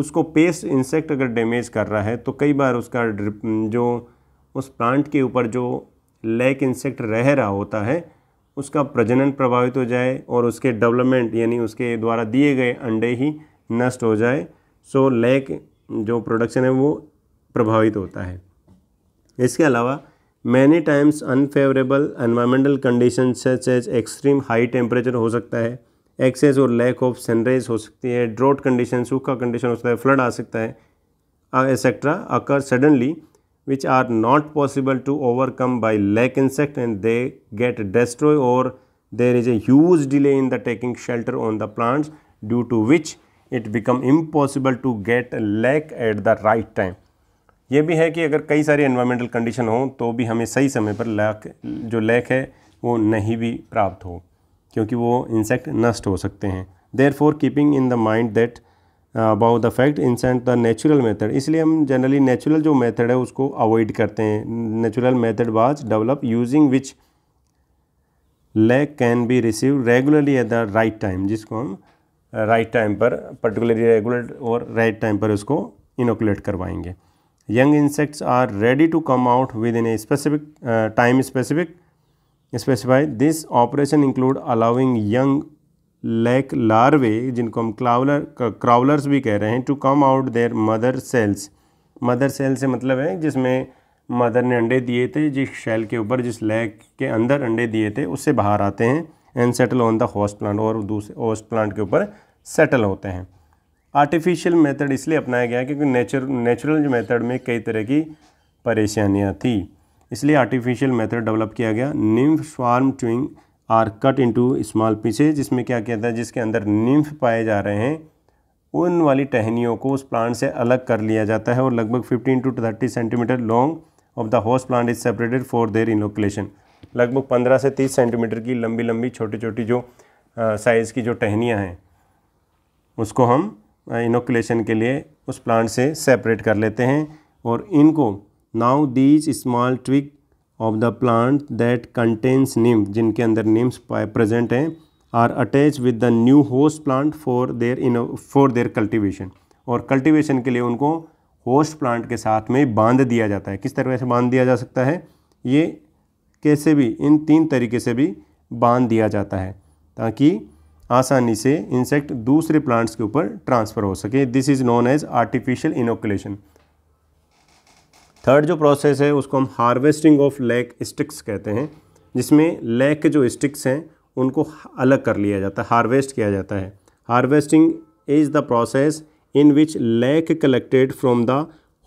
उसको पेस्ट इंसेक्ट अगर डैमेज कर रहा है तो कई बार उसका जो उस प्लांट के ऊपर जो लैक इंसेक्ट रह रहा होता है उसका प्रजनन प्रभावित हो जाए और उसके डेवलपमेंट यानी उसके द्वारा दिए गए अंडे ही नष्ट हो जाए सो लैक जो प्रोडक्शन है वो प्रभावित होता है इसके अलावा many times unfavourable environmental condition such as extreme high temperature हो सकता है एक्सेस और लैक ऑफ सनराइज हो सकती है ड्रॉट कंडीशन सूखा कंडीशन हो सकता है फ्लड आ सकता है etcetera occur suddenly which are not possible to overcome by lac insect and they get destroy और there is as delay in the taking shelter on the plants due to which it become impossible to get lac at the right time ये भी है कि अगर कई सारी environmental condition हो तो भी हमें सही समय पर लैक जो लैक है वो नहीं भी प्राप्त हो क्योंकि वो इंसेक्ट नष्ट हो सकते हैं therefore keeping in the mind that about the fact इंसेंट द नेचुरल मेथड इसलिए हम जनरली नेचुरल जो मेथड है उसको अवॉइड करते हैं natural method was develop using which lac can be receive regularly at the right time जिसको हम राइट uh, टाइम पर पर्टिकुलरली रेगुलर और राइट टाइम पर उसको इनोकुलेट करवाएंगे young insects are ready to come out within a specific time specific specify this operation include allowing young lac larvae जिनको हम crawler crawlers भी कह रहे हैं to come out their mother cells mother cell से मतलब है जिसमें मदर ने अंडे दिए थे जिस शेल के ऊपर जिस लैक के अंदर अंडे दिए थे उससे बाहर आते हैं and settle on the host plant और दूसरे होस्ट प्लांट के ऊपर सेटल होते हैं आर्टिफिशियल मेथड इसलिए अपनाया गया क्योंकि नेचुर नेचुरल मेथड में कई तरह की परेशानियाँ थी इसलिए आर्टिफिशियल मेथड डेवलप किया गया nymph swarm chewing are cut into small pieces जिसमें क्या कहता है जिसके अंदर निम्फ पाए जा रहे हैं उन वाली टहनियों को उस प्लांट से अलग कर लिया जाता है और लगभग 15 to 30 centimetre long of the host plant is separated for their inoculation लगभग 15 से 30 सेंटीमीटर की लंबी लंबी छोटी छोटी जो साइज़ की जो टहनियाँ हैं उसको हम इनोकुलेशन के लिए उस प्लांट से सेपरेट कर लेते हैं और इनको now these small twig of the plant that contains nymph जिनके अंदर निम्स प्रेजेंट हैं are attach with the new host plant for their in for their cultivation और कल्टिवेशन के लिए उनको होस्ट प्लांट के साथ में बांध दिया जाता है किस तरह से बांध दिया जा सकता है ये कैसे भी इन तीन तरीके से भी बांध दिया जाता है ताकि आसानी से इंसेक्ट दूसरे प्लांट्स के ऊपर ट्रांसफ़र हो सके this is known as artificial inoculation third जो प्रोसेस है उसको हम हार्वेस्टिंग ऑफ लैक स्टिक्स कहते हैं जिसमें लैक के जो स्टिक्स हैं उनको अलग कर लिया जाता है हार्वेस्ट किया जाता है harvesting is the process in which lac collected from the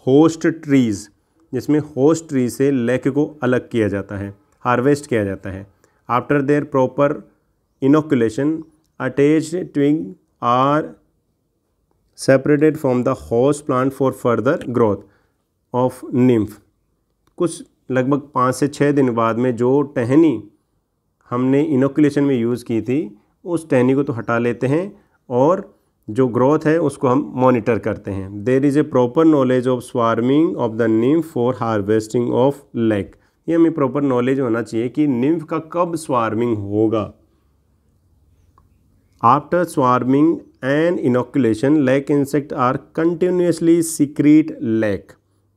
host trees जिसमें होस्ट ट्री से लैक को अलग किया जाता है हार्वेस्ट किया जाता है after their proper inoculation attach twig are separated from the host plant for further growth of nymph कुछ लगभग पाँच से छः दिन बाद में जो टहनी हमने इनोकुलेशन में यूज़ की थी उस टहनी को तो हटा लेते हैं और जो ग्रोथ है उसको हम मॉनिटर करते हैं there is a proper knowledge of swarming of the nymph for harvesting of lac ये हमें प्रॉपर नॉलेज होना चाहिए कि निम्फ का कब स्वार्मिंग होगा after swarming and inoculation lac insect are continuously secrete lac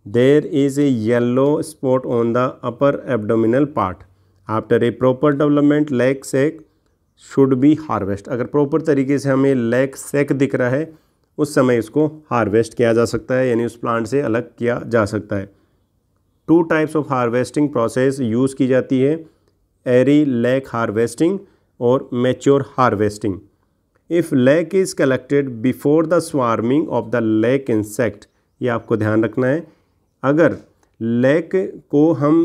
there is a yellow spot on the upper abdominal part after a proper development lac sac should be harvest अगर proper तरीके से हमें leg सेक दिख रहा है उस समय इसको हार्वेस्ट किया जा सकता है यानी उस प्लांट से अलग किया जा सकता है two types of harvesting process use की जाती है एरी लेग हार्वेस्टिंग और mature harvesting if lac is collected before the swarming of the lac insect ये आपको ध्यान रखना है अगर लैक को हम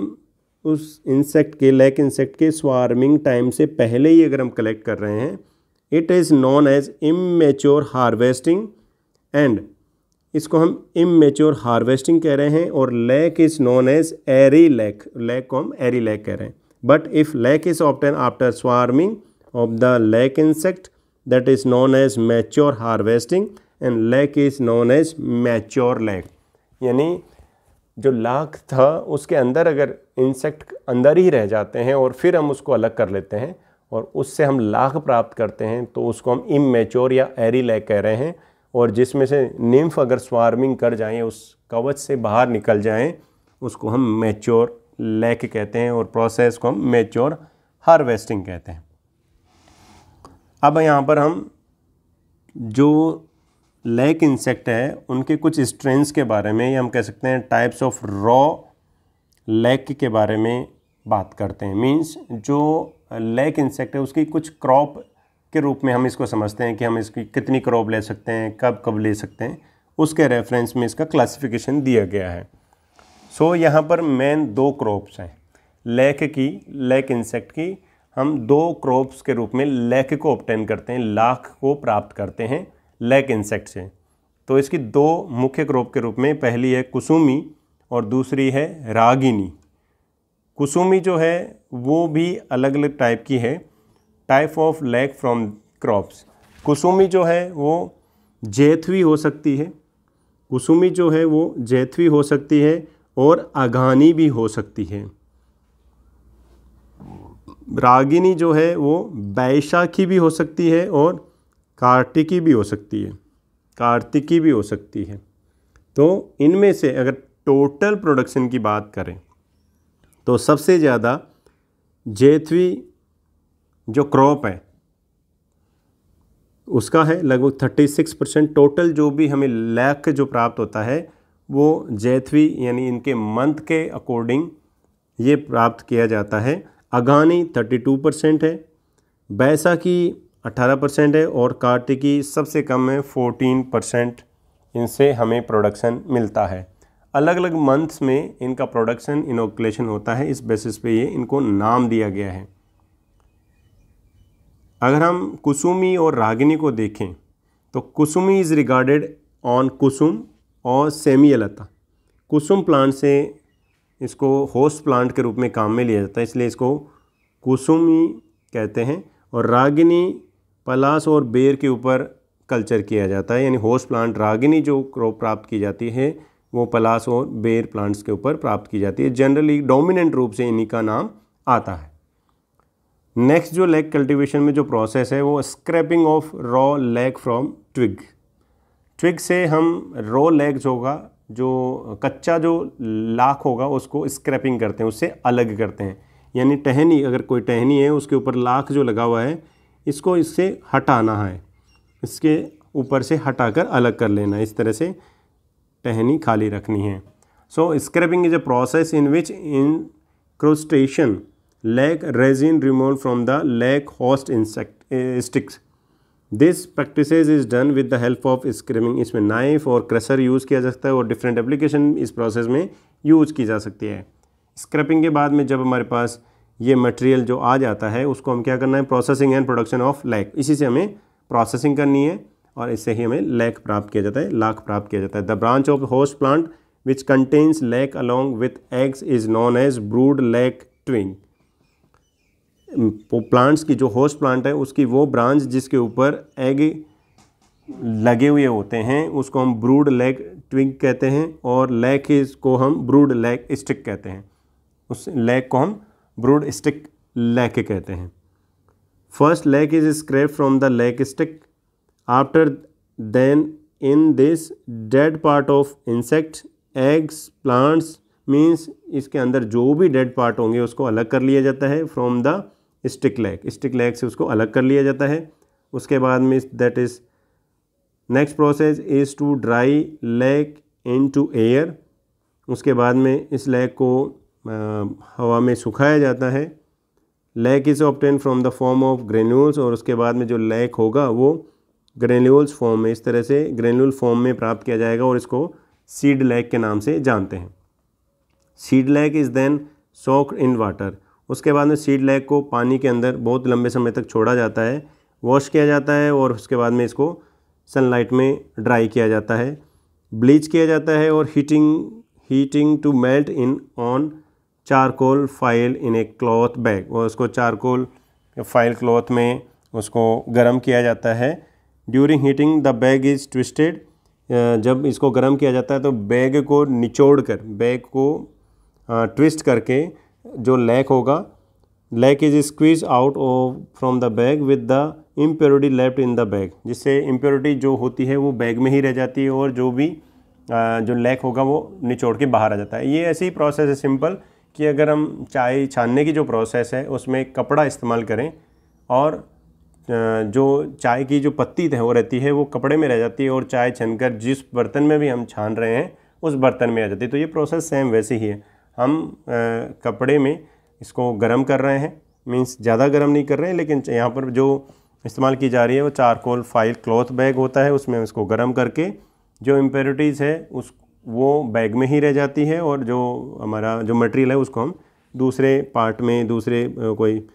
उस इंसेक्ट के लैक इंसेक्ट के स्वार्मिंग टाइम से पहले ही अगर हम कलेक्ट कर रहे हैं it is known as immature harvesting and इसको हम इमेच्योर हार्वेस्टिंग कह रहे हैं और lac is known as ari lac lac को हम एरी लैक कह रहे हैं but if lac is obtain after swarming of the lac insect that is known as mature harvesting and lac is known as mature lack यानी जो लाख था उसके अंदर अगर इंसेक्ट अंदर ही रह जाते हैं और फिर हम उसको अलग कर लेते हैं और उससे हम लाख प्राप्त करते हैं तो उसको हम इमेच्योर या एरी लैग कह रहे हैं और जिसमें से निम्फ अगर स्वार्मिंग कर जाएं उस कवच से बाहर निकल जाएं उसको हम मेच्योर लैक कहते हैं और प्रोसेस को हम मेच्योर हार्वेस्टिंग कहते हैं अब यहाँ पर हम जो लैक इंसेक्ट है उनके कुछ स्ट्रेंस के बारे में या हम कह सकते हैं टाइप्स ऑफ रॉ लैक के बारे में बात करते हैं मींस जो लैक इंसेक्ट है उसकी कुछ क्रॉप के रूप में हम इसको समझते हैं कि हम इसकी कितनी क्रॉप ले सकते हैं कब कब ले सकते हैं उसके रेफरेंस में इसका क्लासिफिकेशन दिया गया है सो so, यहाँ पर मेन दो क्रॉप्स हैं लैक की लैक इंसेक्ट की हम दो क्रॉप्स के रूप में लैक को ऑप्टेन करते हैं लाख को प्राप्त करते हैं लैक इंसेक्ट्स हैं तो इसकी दो मुख्य क्रॉप के रूप में पहली है कुसुमी और दूसरी है रागिनी कुसुमी जो है वो भी अलग अलग टाइप की है type of lac from crops Kusumi जो है वो जैथवी हो सकती है कुसुमी जो है वो जैथवी हो सकती है और अघानी भी हो सकती है रागिनी जो है वो बैशाखी भी हो सकती है और कार्तिकी भी हो सकती है कार्तिकी भी हो सकती है तो इनमें से अगर टोटल प्रोडक्शन की बात करें तो सबसे ज़्यादा जेथवी जो क्रॉप है उसका है लगभग थर्टी सिक्स परसेंट टोटल जो भी हमें लैख जो प्राप्त होता है वो जैथवी यानी इनके मंथ के अकॉर्डिंग ये प्राप्त किया जाता है अगानी थर्टी टू परसेंट है की 18 परसेंट है और काटे की सबसे कम है 14 परसेंट इनसे हमें प्रोडक्शन मिलता है अलग अलग मंथ्स में इनका प्रोडक्शन इनोकुलेशन होता है इस बेसिस पे ये इनको नाम दिया गया है अगर हम कुसुमी और रागिनी को देखें तो Kusumi is regarded on kusum और सेमियलता कुसुम प्लांट से इसको होस्ट प्लांट के रूप में काम में लिया जाता है इसलिए इसको कुसुमी कहते हैं और रागिनी पलास और बेर के ऊपर कल्चर किया जाता है यानी होस्ट प्लांट रागिनी जो क्रॉप प्राप्त की जाती है वो पलास और बेर प्लांट्स के ऊपर प्राप्त की जाती है जनरली डोमिनेंट रूप से इन्हीं का नाम आता है नेक्स्ट जो लेग कल्टीवेशन में जो प्रोसेस है वो scraping of raw lac from twig twig से हम रॉ लेग्स होगा जो कच्चा जो लाख होगा उसको स्क्रैपिंग करते हैं उससे अलग करते हैं यानी टहनी अगर कोई टहनी है उसके ऊपर लाख जो लगा हुआ है इसको इससे हटाना है इसके ऊपर से हटाकर अलग कर लेना इस तरह से टहनी खाली रखनी है so scrubbing is a process in which incrustation lac resin remove from the lac host insect sticks this practice is done with the help of scrubbing इसमें नाइफ और क्रेशर यूज़ किया जा सकता है और डिफरेंट एप्लीकेशन इस process में use की जा सकती है स्क्रबिंग के बाद में जब हमारे पास ये मटेरियल जो आ जाता है उसको हम क्या करना है processing and production of lac इसी से हमें प्रोसेसिंग करनी है और इससे ही हमें लैक प्राप्त किया जाता है लाख प्राप्त किया जाता है the branch of host plant which contains lac along with eggs is known as brood lac twig plants की जो होस्ट प्लांट है उसकी वो ब्रांच जिसके ऊपर एग लगे हुए होते हैं उसको हम ब्रूड लेग ट्विंग कहते हैं और लैक को हम ब्रूड लेग स्टिक कहते हैं उस लेग को हम ब्रूड स्टिक लैक कहते हैं first lac is scrape from the lac stick after then in this dead part of insect eggs plants means इसके अंदर जो भी डेड पार्ट होंगे उसको अलग कर लिया जाता है from the stick lac stick lac से उसको अलग कर लिया जाता है उसके बाद में that is next process is to dry lac into air उसके बाद में इस लेग को हवा में सुखाया जाता है lac is obtain from the form of granules और उसके बाद में जो लैक होगा वो ग्रेन्यूल्स फॉर्म में इस तरह से ग्रेन्यूल फॉर्म में प्राप्त किया जाएगा और इसको सीड लैक के नाम से जानते हैं seed lac is then soak in water उसके बाद में सीड लैक को पानी के अंदर बहुत लंबे समय तक छोड़ा जाता है वॉश किया जाता है और उसके बाद में इसको सनलाइट में ड्राई किया जाता है ब्लीच किया जाता है और heating heating to melt in on charcoal fire in a cloth bag और उसको चारकोल फाइल क्लॉथ में उसको गर्म किया जाता है during heating the bag is twisted जब इसको गर्म किया जाता है तो बैग को निचोड़ कर बैग को ट्विस्ट करके जो लैक होगा lac is squeeze out from the bag with the impurity left in the bag जिससे इम्प्योरिटी जो होती है वो बैग में ही रह जाती है और जो भी जो लैक होगा वो निचोड़ के बाहर आ जाता है ये ऐसी प्रोसेस है सिंपल कि अगर हम चाय छानने की जो प्रोसेस है उसमें कपड़ा इस्तेमाल करें और जो चाय की जो पत्ती है वो रहती है वो कपड़े में रह जाती है और चाय छनकर जिस बर्तन में भी हम छान रहे हैं उस बर्तन में आ जाती है तो ये प्रोसेस सेम वैसे ही है हम कपड़े में इसको गर्म कर रहे हैं मीन्स ज़्यादा गर्म नहीं कर रहे हैं लेकिन यहाँ पर जो इस्तेमाल की जा रही है वो चारकोल फाइल क्लॉथ बैग होता है उसमें इसको गर्म करके जो इम्पेरिटीज़ है उस वो बैग में ही रह जाती है और जो हमारा जो मटेरियल है उसको हम दूसरे पार्ट में दूसरे कोई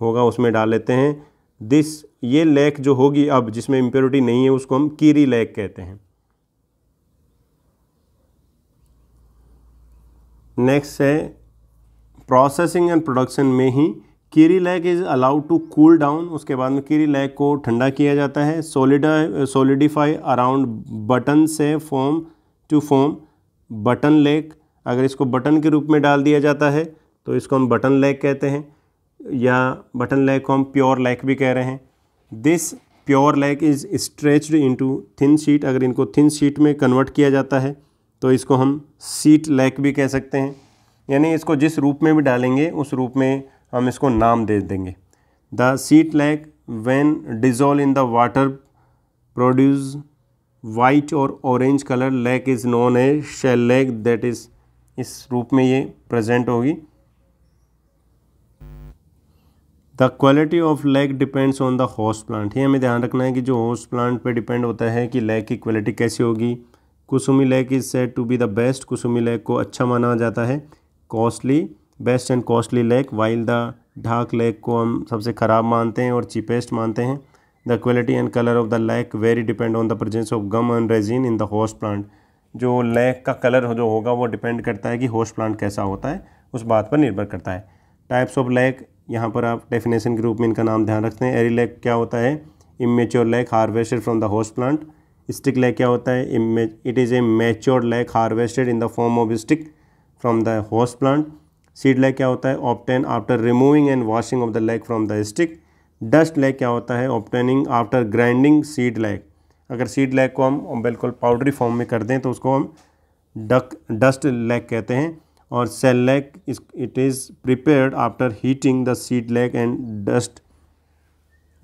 होगा उसमें डाल लेते हैं दिस ये लेक जो होगी अब जिसमें इम्प्योरिटी नहीं है उसको हम कीरी लेक कहते हैं नेक्स्ट है प्रोसेसिंग एंड प्रोडक्शन में ही kiri lac is allowed to cool down उसके बाद में कीरी लेक को ठंडा किया जाता है सोलिडा सोलिडिफाई अराउंड बटन से form to form button lac अगर इसको बटन के रूप में डाल दिया जाता है तो इसको हम बटन लेक कहते हैं या बटन लेक को हम प्योर लेक भी कह रहे हैं this pure lac is stretched into thin sheet अगर इनको थिन शीट में कन्वर्ट किया जाता है तो इसको हम सीट लेक भी कह सकते हैं यानी इसको जिस रूप में भी डालेंगे उस रूप में हम इसको नाम दे देंगे the sheet lac when dissolve in the water produce white और orange colour lac is known a shell lac that is इस रूप में ये प्रेजेंट होगी the quality of lac depends on the host plant ये हमें ध्यान रखना है कि जो होस्ट प्लांट पे डिपेंड होता है कि लेग की क्वालिटी कैसी होगी kusumi lac is said to be the best kusumi lac को अच्छा माना जाता है costly best and costly lac while the dhak lac को हम सबसे ख़राब मानते हैं और चीपेस्ट मानते हैं the quality and colour of the lac very depend on the presence of gum and resin in the host plant जो लैक का कलर जो होगा वो डिपेंड करता है कि होस्ट प्लांट कैसा होता है उस बात पर निर्भर करता है टाइप्स ऑफ लैक यहाँ पर आप डेफिनेशन के रूप में इनका नाम ध्यान रखते हैं एरी लैक क्या होता है immature lac harvested from the host plant stick lac क्या होता है it is a mature lac harvested in the form of stick from the host plant seed lac क्या होता है obtain after removing and washing of the lac from the stick dust lac क्या होता है obtaining after grinding seed lac अगर seed lac को हम बिल्कुल पाउडरी फॉर्म में कर दें तो उसको हम डक डस्ट लैग कहते हैं और shellac it is prepared after heating the seed lac and dust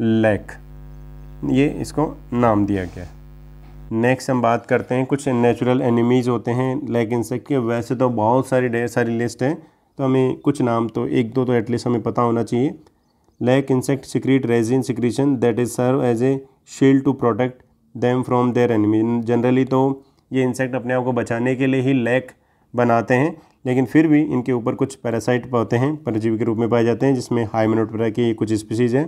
lac ये इसको नाम दिया गया है नेक्स्ट हम बात करते हैं कुछ नेचुरल एनिमीज़ होते हैं लैग इंसेक्ट के वैसे तो बहुत सारी ढेर सारी लिस्ट हैं तो हमें कुछ नाम तो एक दो तो एटलीस्ट हमें पता होना चाहिए like insect secrete resin secretion that is serve as a shield to protect them from their enemy generally तो ये इंसेक्ट अपने आप को बचाने के लिए ही लैक बनाते हैं लेकिन फिर भी इनके ऊपर कुछ पैरासाइट पाते हैं परजीवी के रूप में पाए जाते हैं जिसमें हाई मिनोटोरा की कुछ स्पीसीज़ हैं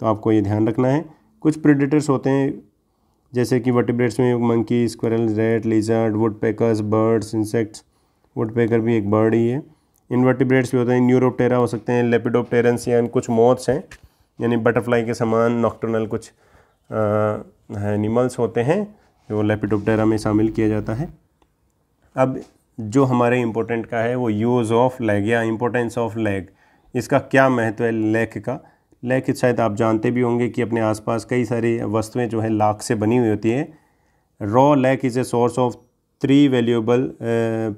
तो आपको ये ध्यान रखना है कुछ प्रिडेटर्स होते हैं जैसे कि वर्टिब्रेट्स में monkey squirrel red lizard woodpeckers birds insects woodpecker भी एक बर्ड ही है इन्वर्टिब्रेट्स भी होते हैं न्यूरोप्टेरा हो सकते हैं लेपिडोप्टेरेंस या कुछ मोथ्स हैं यानी बटरफ्लाई के समान नॉक्टोनल कुछ एनिमल्स होते हैं जो लेपिडोप्टेरा में शामिल किया जाता है अब जो हमारे इम्पोर्टेंट का है वो यूज़ ऑफ लेग या इम्पोर्टेंस ऑफ लेग इसका क्या महत्व है लेक का लेक शायद आप जानते भी होंगे कि अपने आसपास कई सारी वस्तुएं जो है लाख से बनी हुई होती है raw lac is a source of three valuable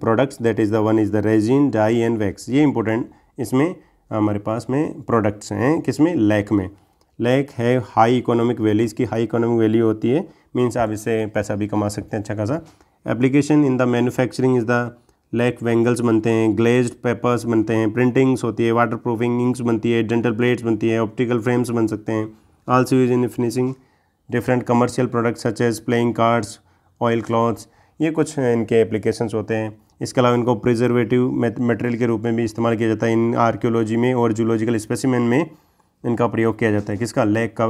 products that is the one is the resin dye and wax ये इंपॉर्टेंट इसमें हमारे पास में प्रोडक्ट्स हैं किसमें लैक में लैक है हाई इकोनॉमिक वैल्यू इसकी हाई इकोनॉमिक वैल्यू होती है मीन्स आप इससे पैसा भी कमा सकते हैं अच्छा खासा application in the manufacturing is the lac bangles बनते हैं ग्लेज्ड पेपर्स बनते हैं प्रिंटिंग्स होती है वाटर प्रूफिंग इंक्स बनती है डेंटल प्लेट्स बनती है ऑप्टिकल फ्रेम्स बन सकते हैं also use in finishing different commercial products such as playing cards oil cloths ये कुछ इनके एप्लीकेशंस होते हैं इसके अलावा इनको प्रिजर्वेटिव मटेरियल के रूप में भी इस्तेमाल किया जाता है इन आर्क्योलॉजी में और जूलॉजिकल स्पेसिमेन में इनका प्रयोग किया जाता है किसका लेग का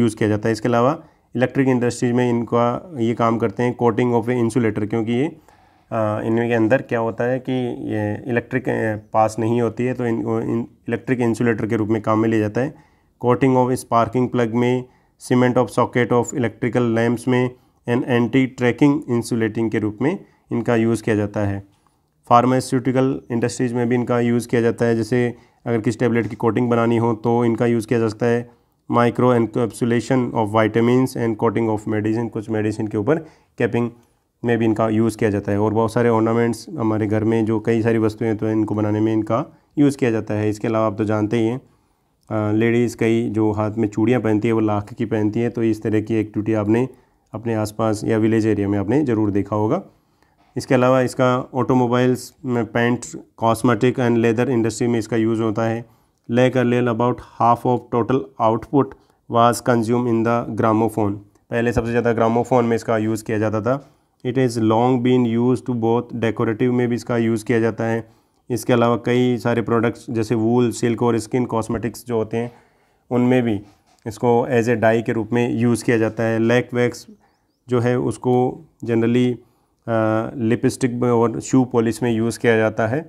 यूज़ किया जाता है इसके अलावा इलेक्ट्रिक इंडस्ट्रीज में इनका ये काम करते हैं कोटिंग ऑफ इंसुलेटर क्योंकि ये इनके अंदर क्या होता है कि ये इलेक्ट्रिक पास नहीं होती है तो इन इलेक्ट्रिक इंसुलेटर के रूप में काम में लिया जाता है कोटिंग ऑफ स्पार्किंग प्लग में cement of socket of electrical lamps में एंड एंटी ट्रैकिंग इंसुलेटिंग के रूप में इनका यूज़ किया जाता है फार्मास्यूटिकल इंडस्ट्रीज़ में भी इनका यूज़ किया जाता है जैसे अगर किसी टेबलेट की कोटिंग बनानी हो तो इनका यूज़ किया जा सकता है micro encapsulation of vitamins and coating of medicine कुछ मेडिसिन के ऊपर कैपिंग में भी इनका यूज़ किया जाता है और बहुत सारे ऑर्नामेंट्स हमारे घर में जो कई सारी वस्तुएं हैं तो इनको बनाने में इनका यूज़ किया जाता है इसके अलावा आप तो जानते ही हैं लेडीज़ कई जो हाथ में चूड़ियाँ पहनती है वो लाख की पहनती हैं तो इस तरह की एक्टिविटी आपने अपने आसपास या विलेज एरिया में आपने ज़रूर देखा होगा इसके अलावा इसका ऑटोमोबाइल्स में paint cosmetic and leather industry में इसका यूज़ होता है lac lac about half of total output was consume in the gramophone पहले सबसे ज़्यादा ग्रामोफोन में इसका यूज़ किया जाता था it is long been use to both decorative में भी इसका यूज़ किया जाता है इसके अलावा कई सारे प्रोडक्ट्स जैसे वूल सिल्क और स्किन कॉस्मेटिक्स जो होते हैं उनमें भी इसको एज ए डाई के रूप में यूज़ किया जाता है लैक वैक्स जो है उसको जनरली लिपस्टिक और शू पॉलिश में यूज़ किया जाता है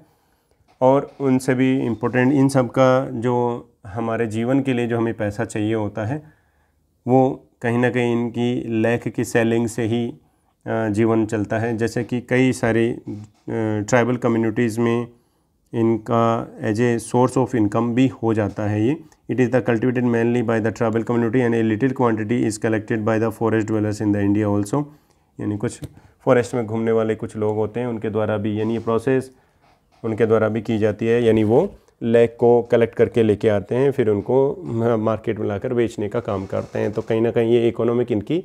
और उनसे भी इम्पोर्टेंट इन सब का जो हमारे जीवन के लिए जो हमें पैसा चाहिए होता है वो कहीं ना कहीं इनकी लैक की सेलिंग से ही जीवन चलता है जैसे कि कई सारे ट्राइबल कम्युनिटीज़ में इनका as a source of income भी हो जाता है ये it is the cultivated mainly by the tribal community and a little quantity is collected by the forest dwellers in the India also यानी कुछ फॉरेस्ट में घूमने वाले कुछ लोग होते हैं उनके द्वारा भी यानी ये प्रोसेस उनके द्वारा भी की जाती है यानी वो लेग को कलेक्ट करके लेके आते हैं फिर उनको मार्केट में लाकर बेचने का काम करते हैं तो कहीं ना कहीं ये इकोनॉमिक इनकी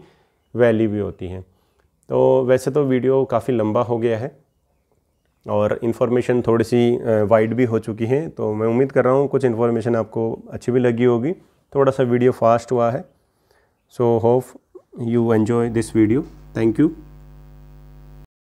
वैल्यू भी होती है तो वैसे तो वीडियो काफ़ी लंबा हो गया है और इन्फॉर्मेशन थोड़ी सी वाइड भी हो चुकी है तो मैं उम्मीद कर रहा हूँ कुछ इन्फॉर्मेशन आपको अच्छी भी लगी होगी थोड़ा सा वीडियो फास्ट हुआ है so hope you enjoy this video thank you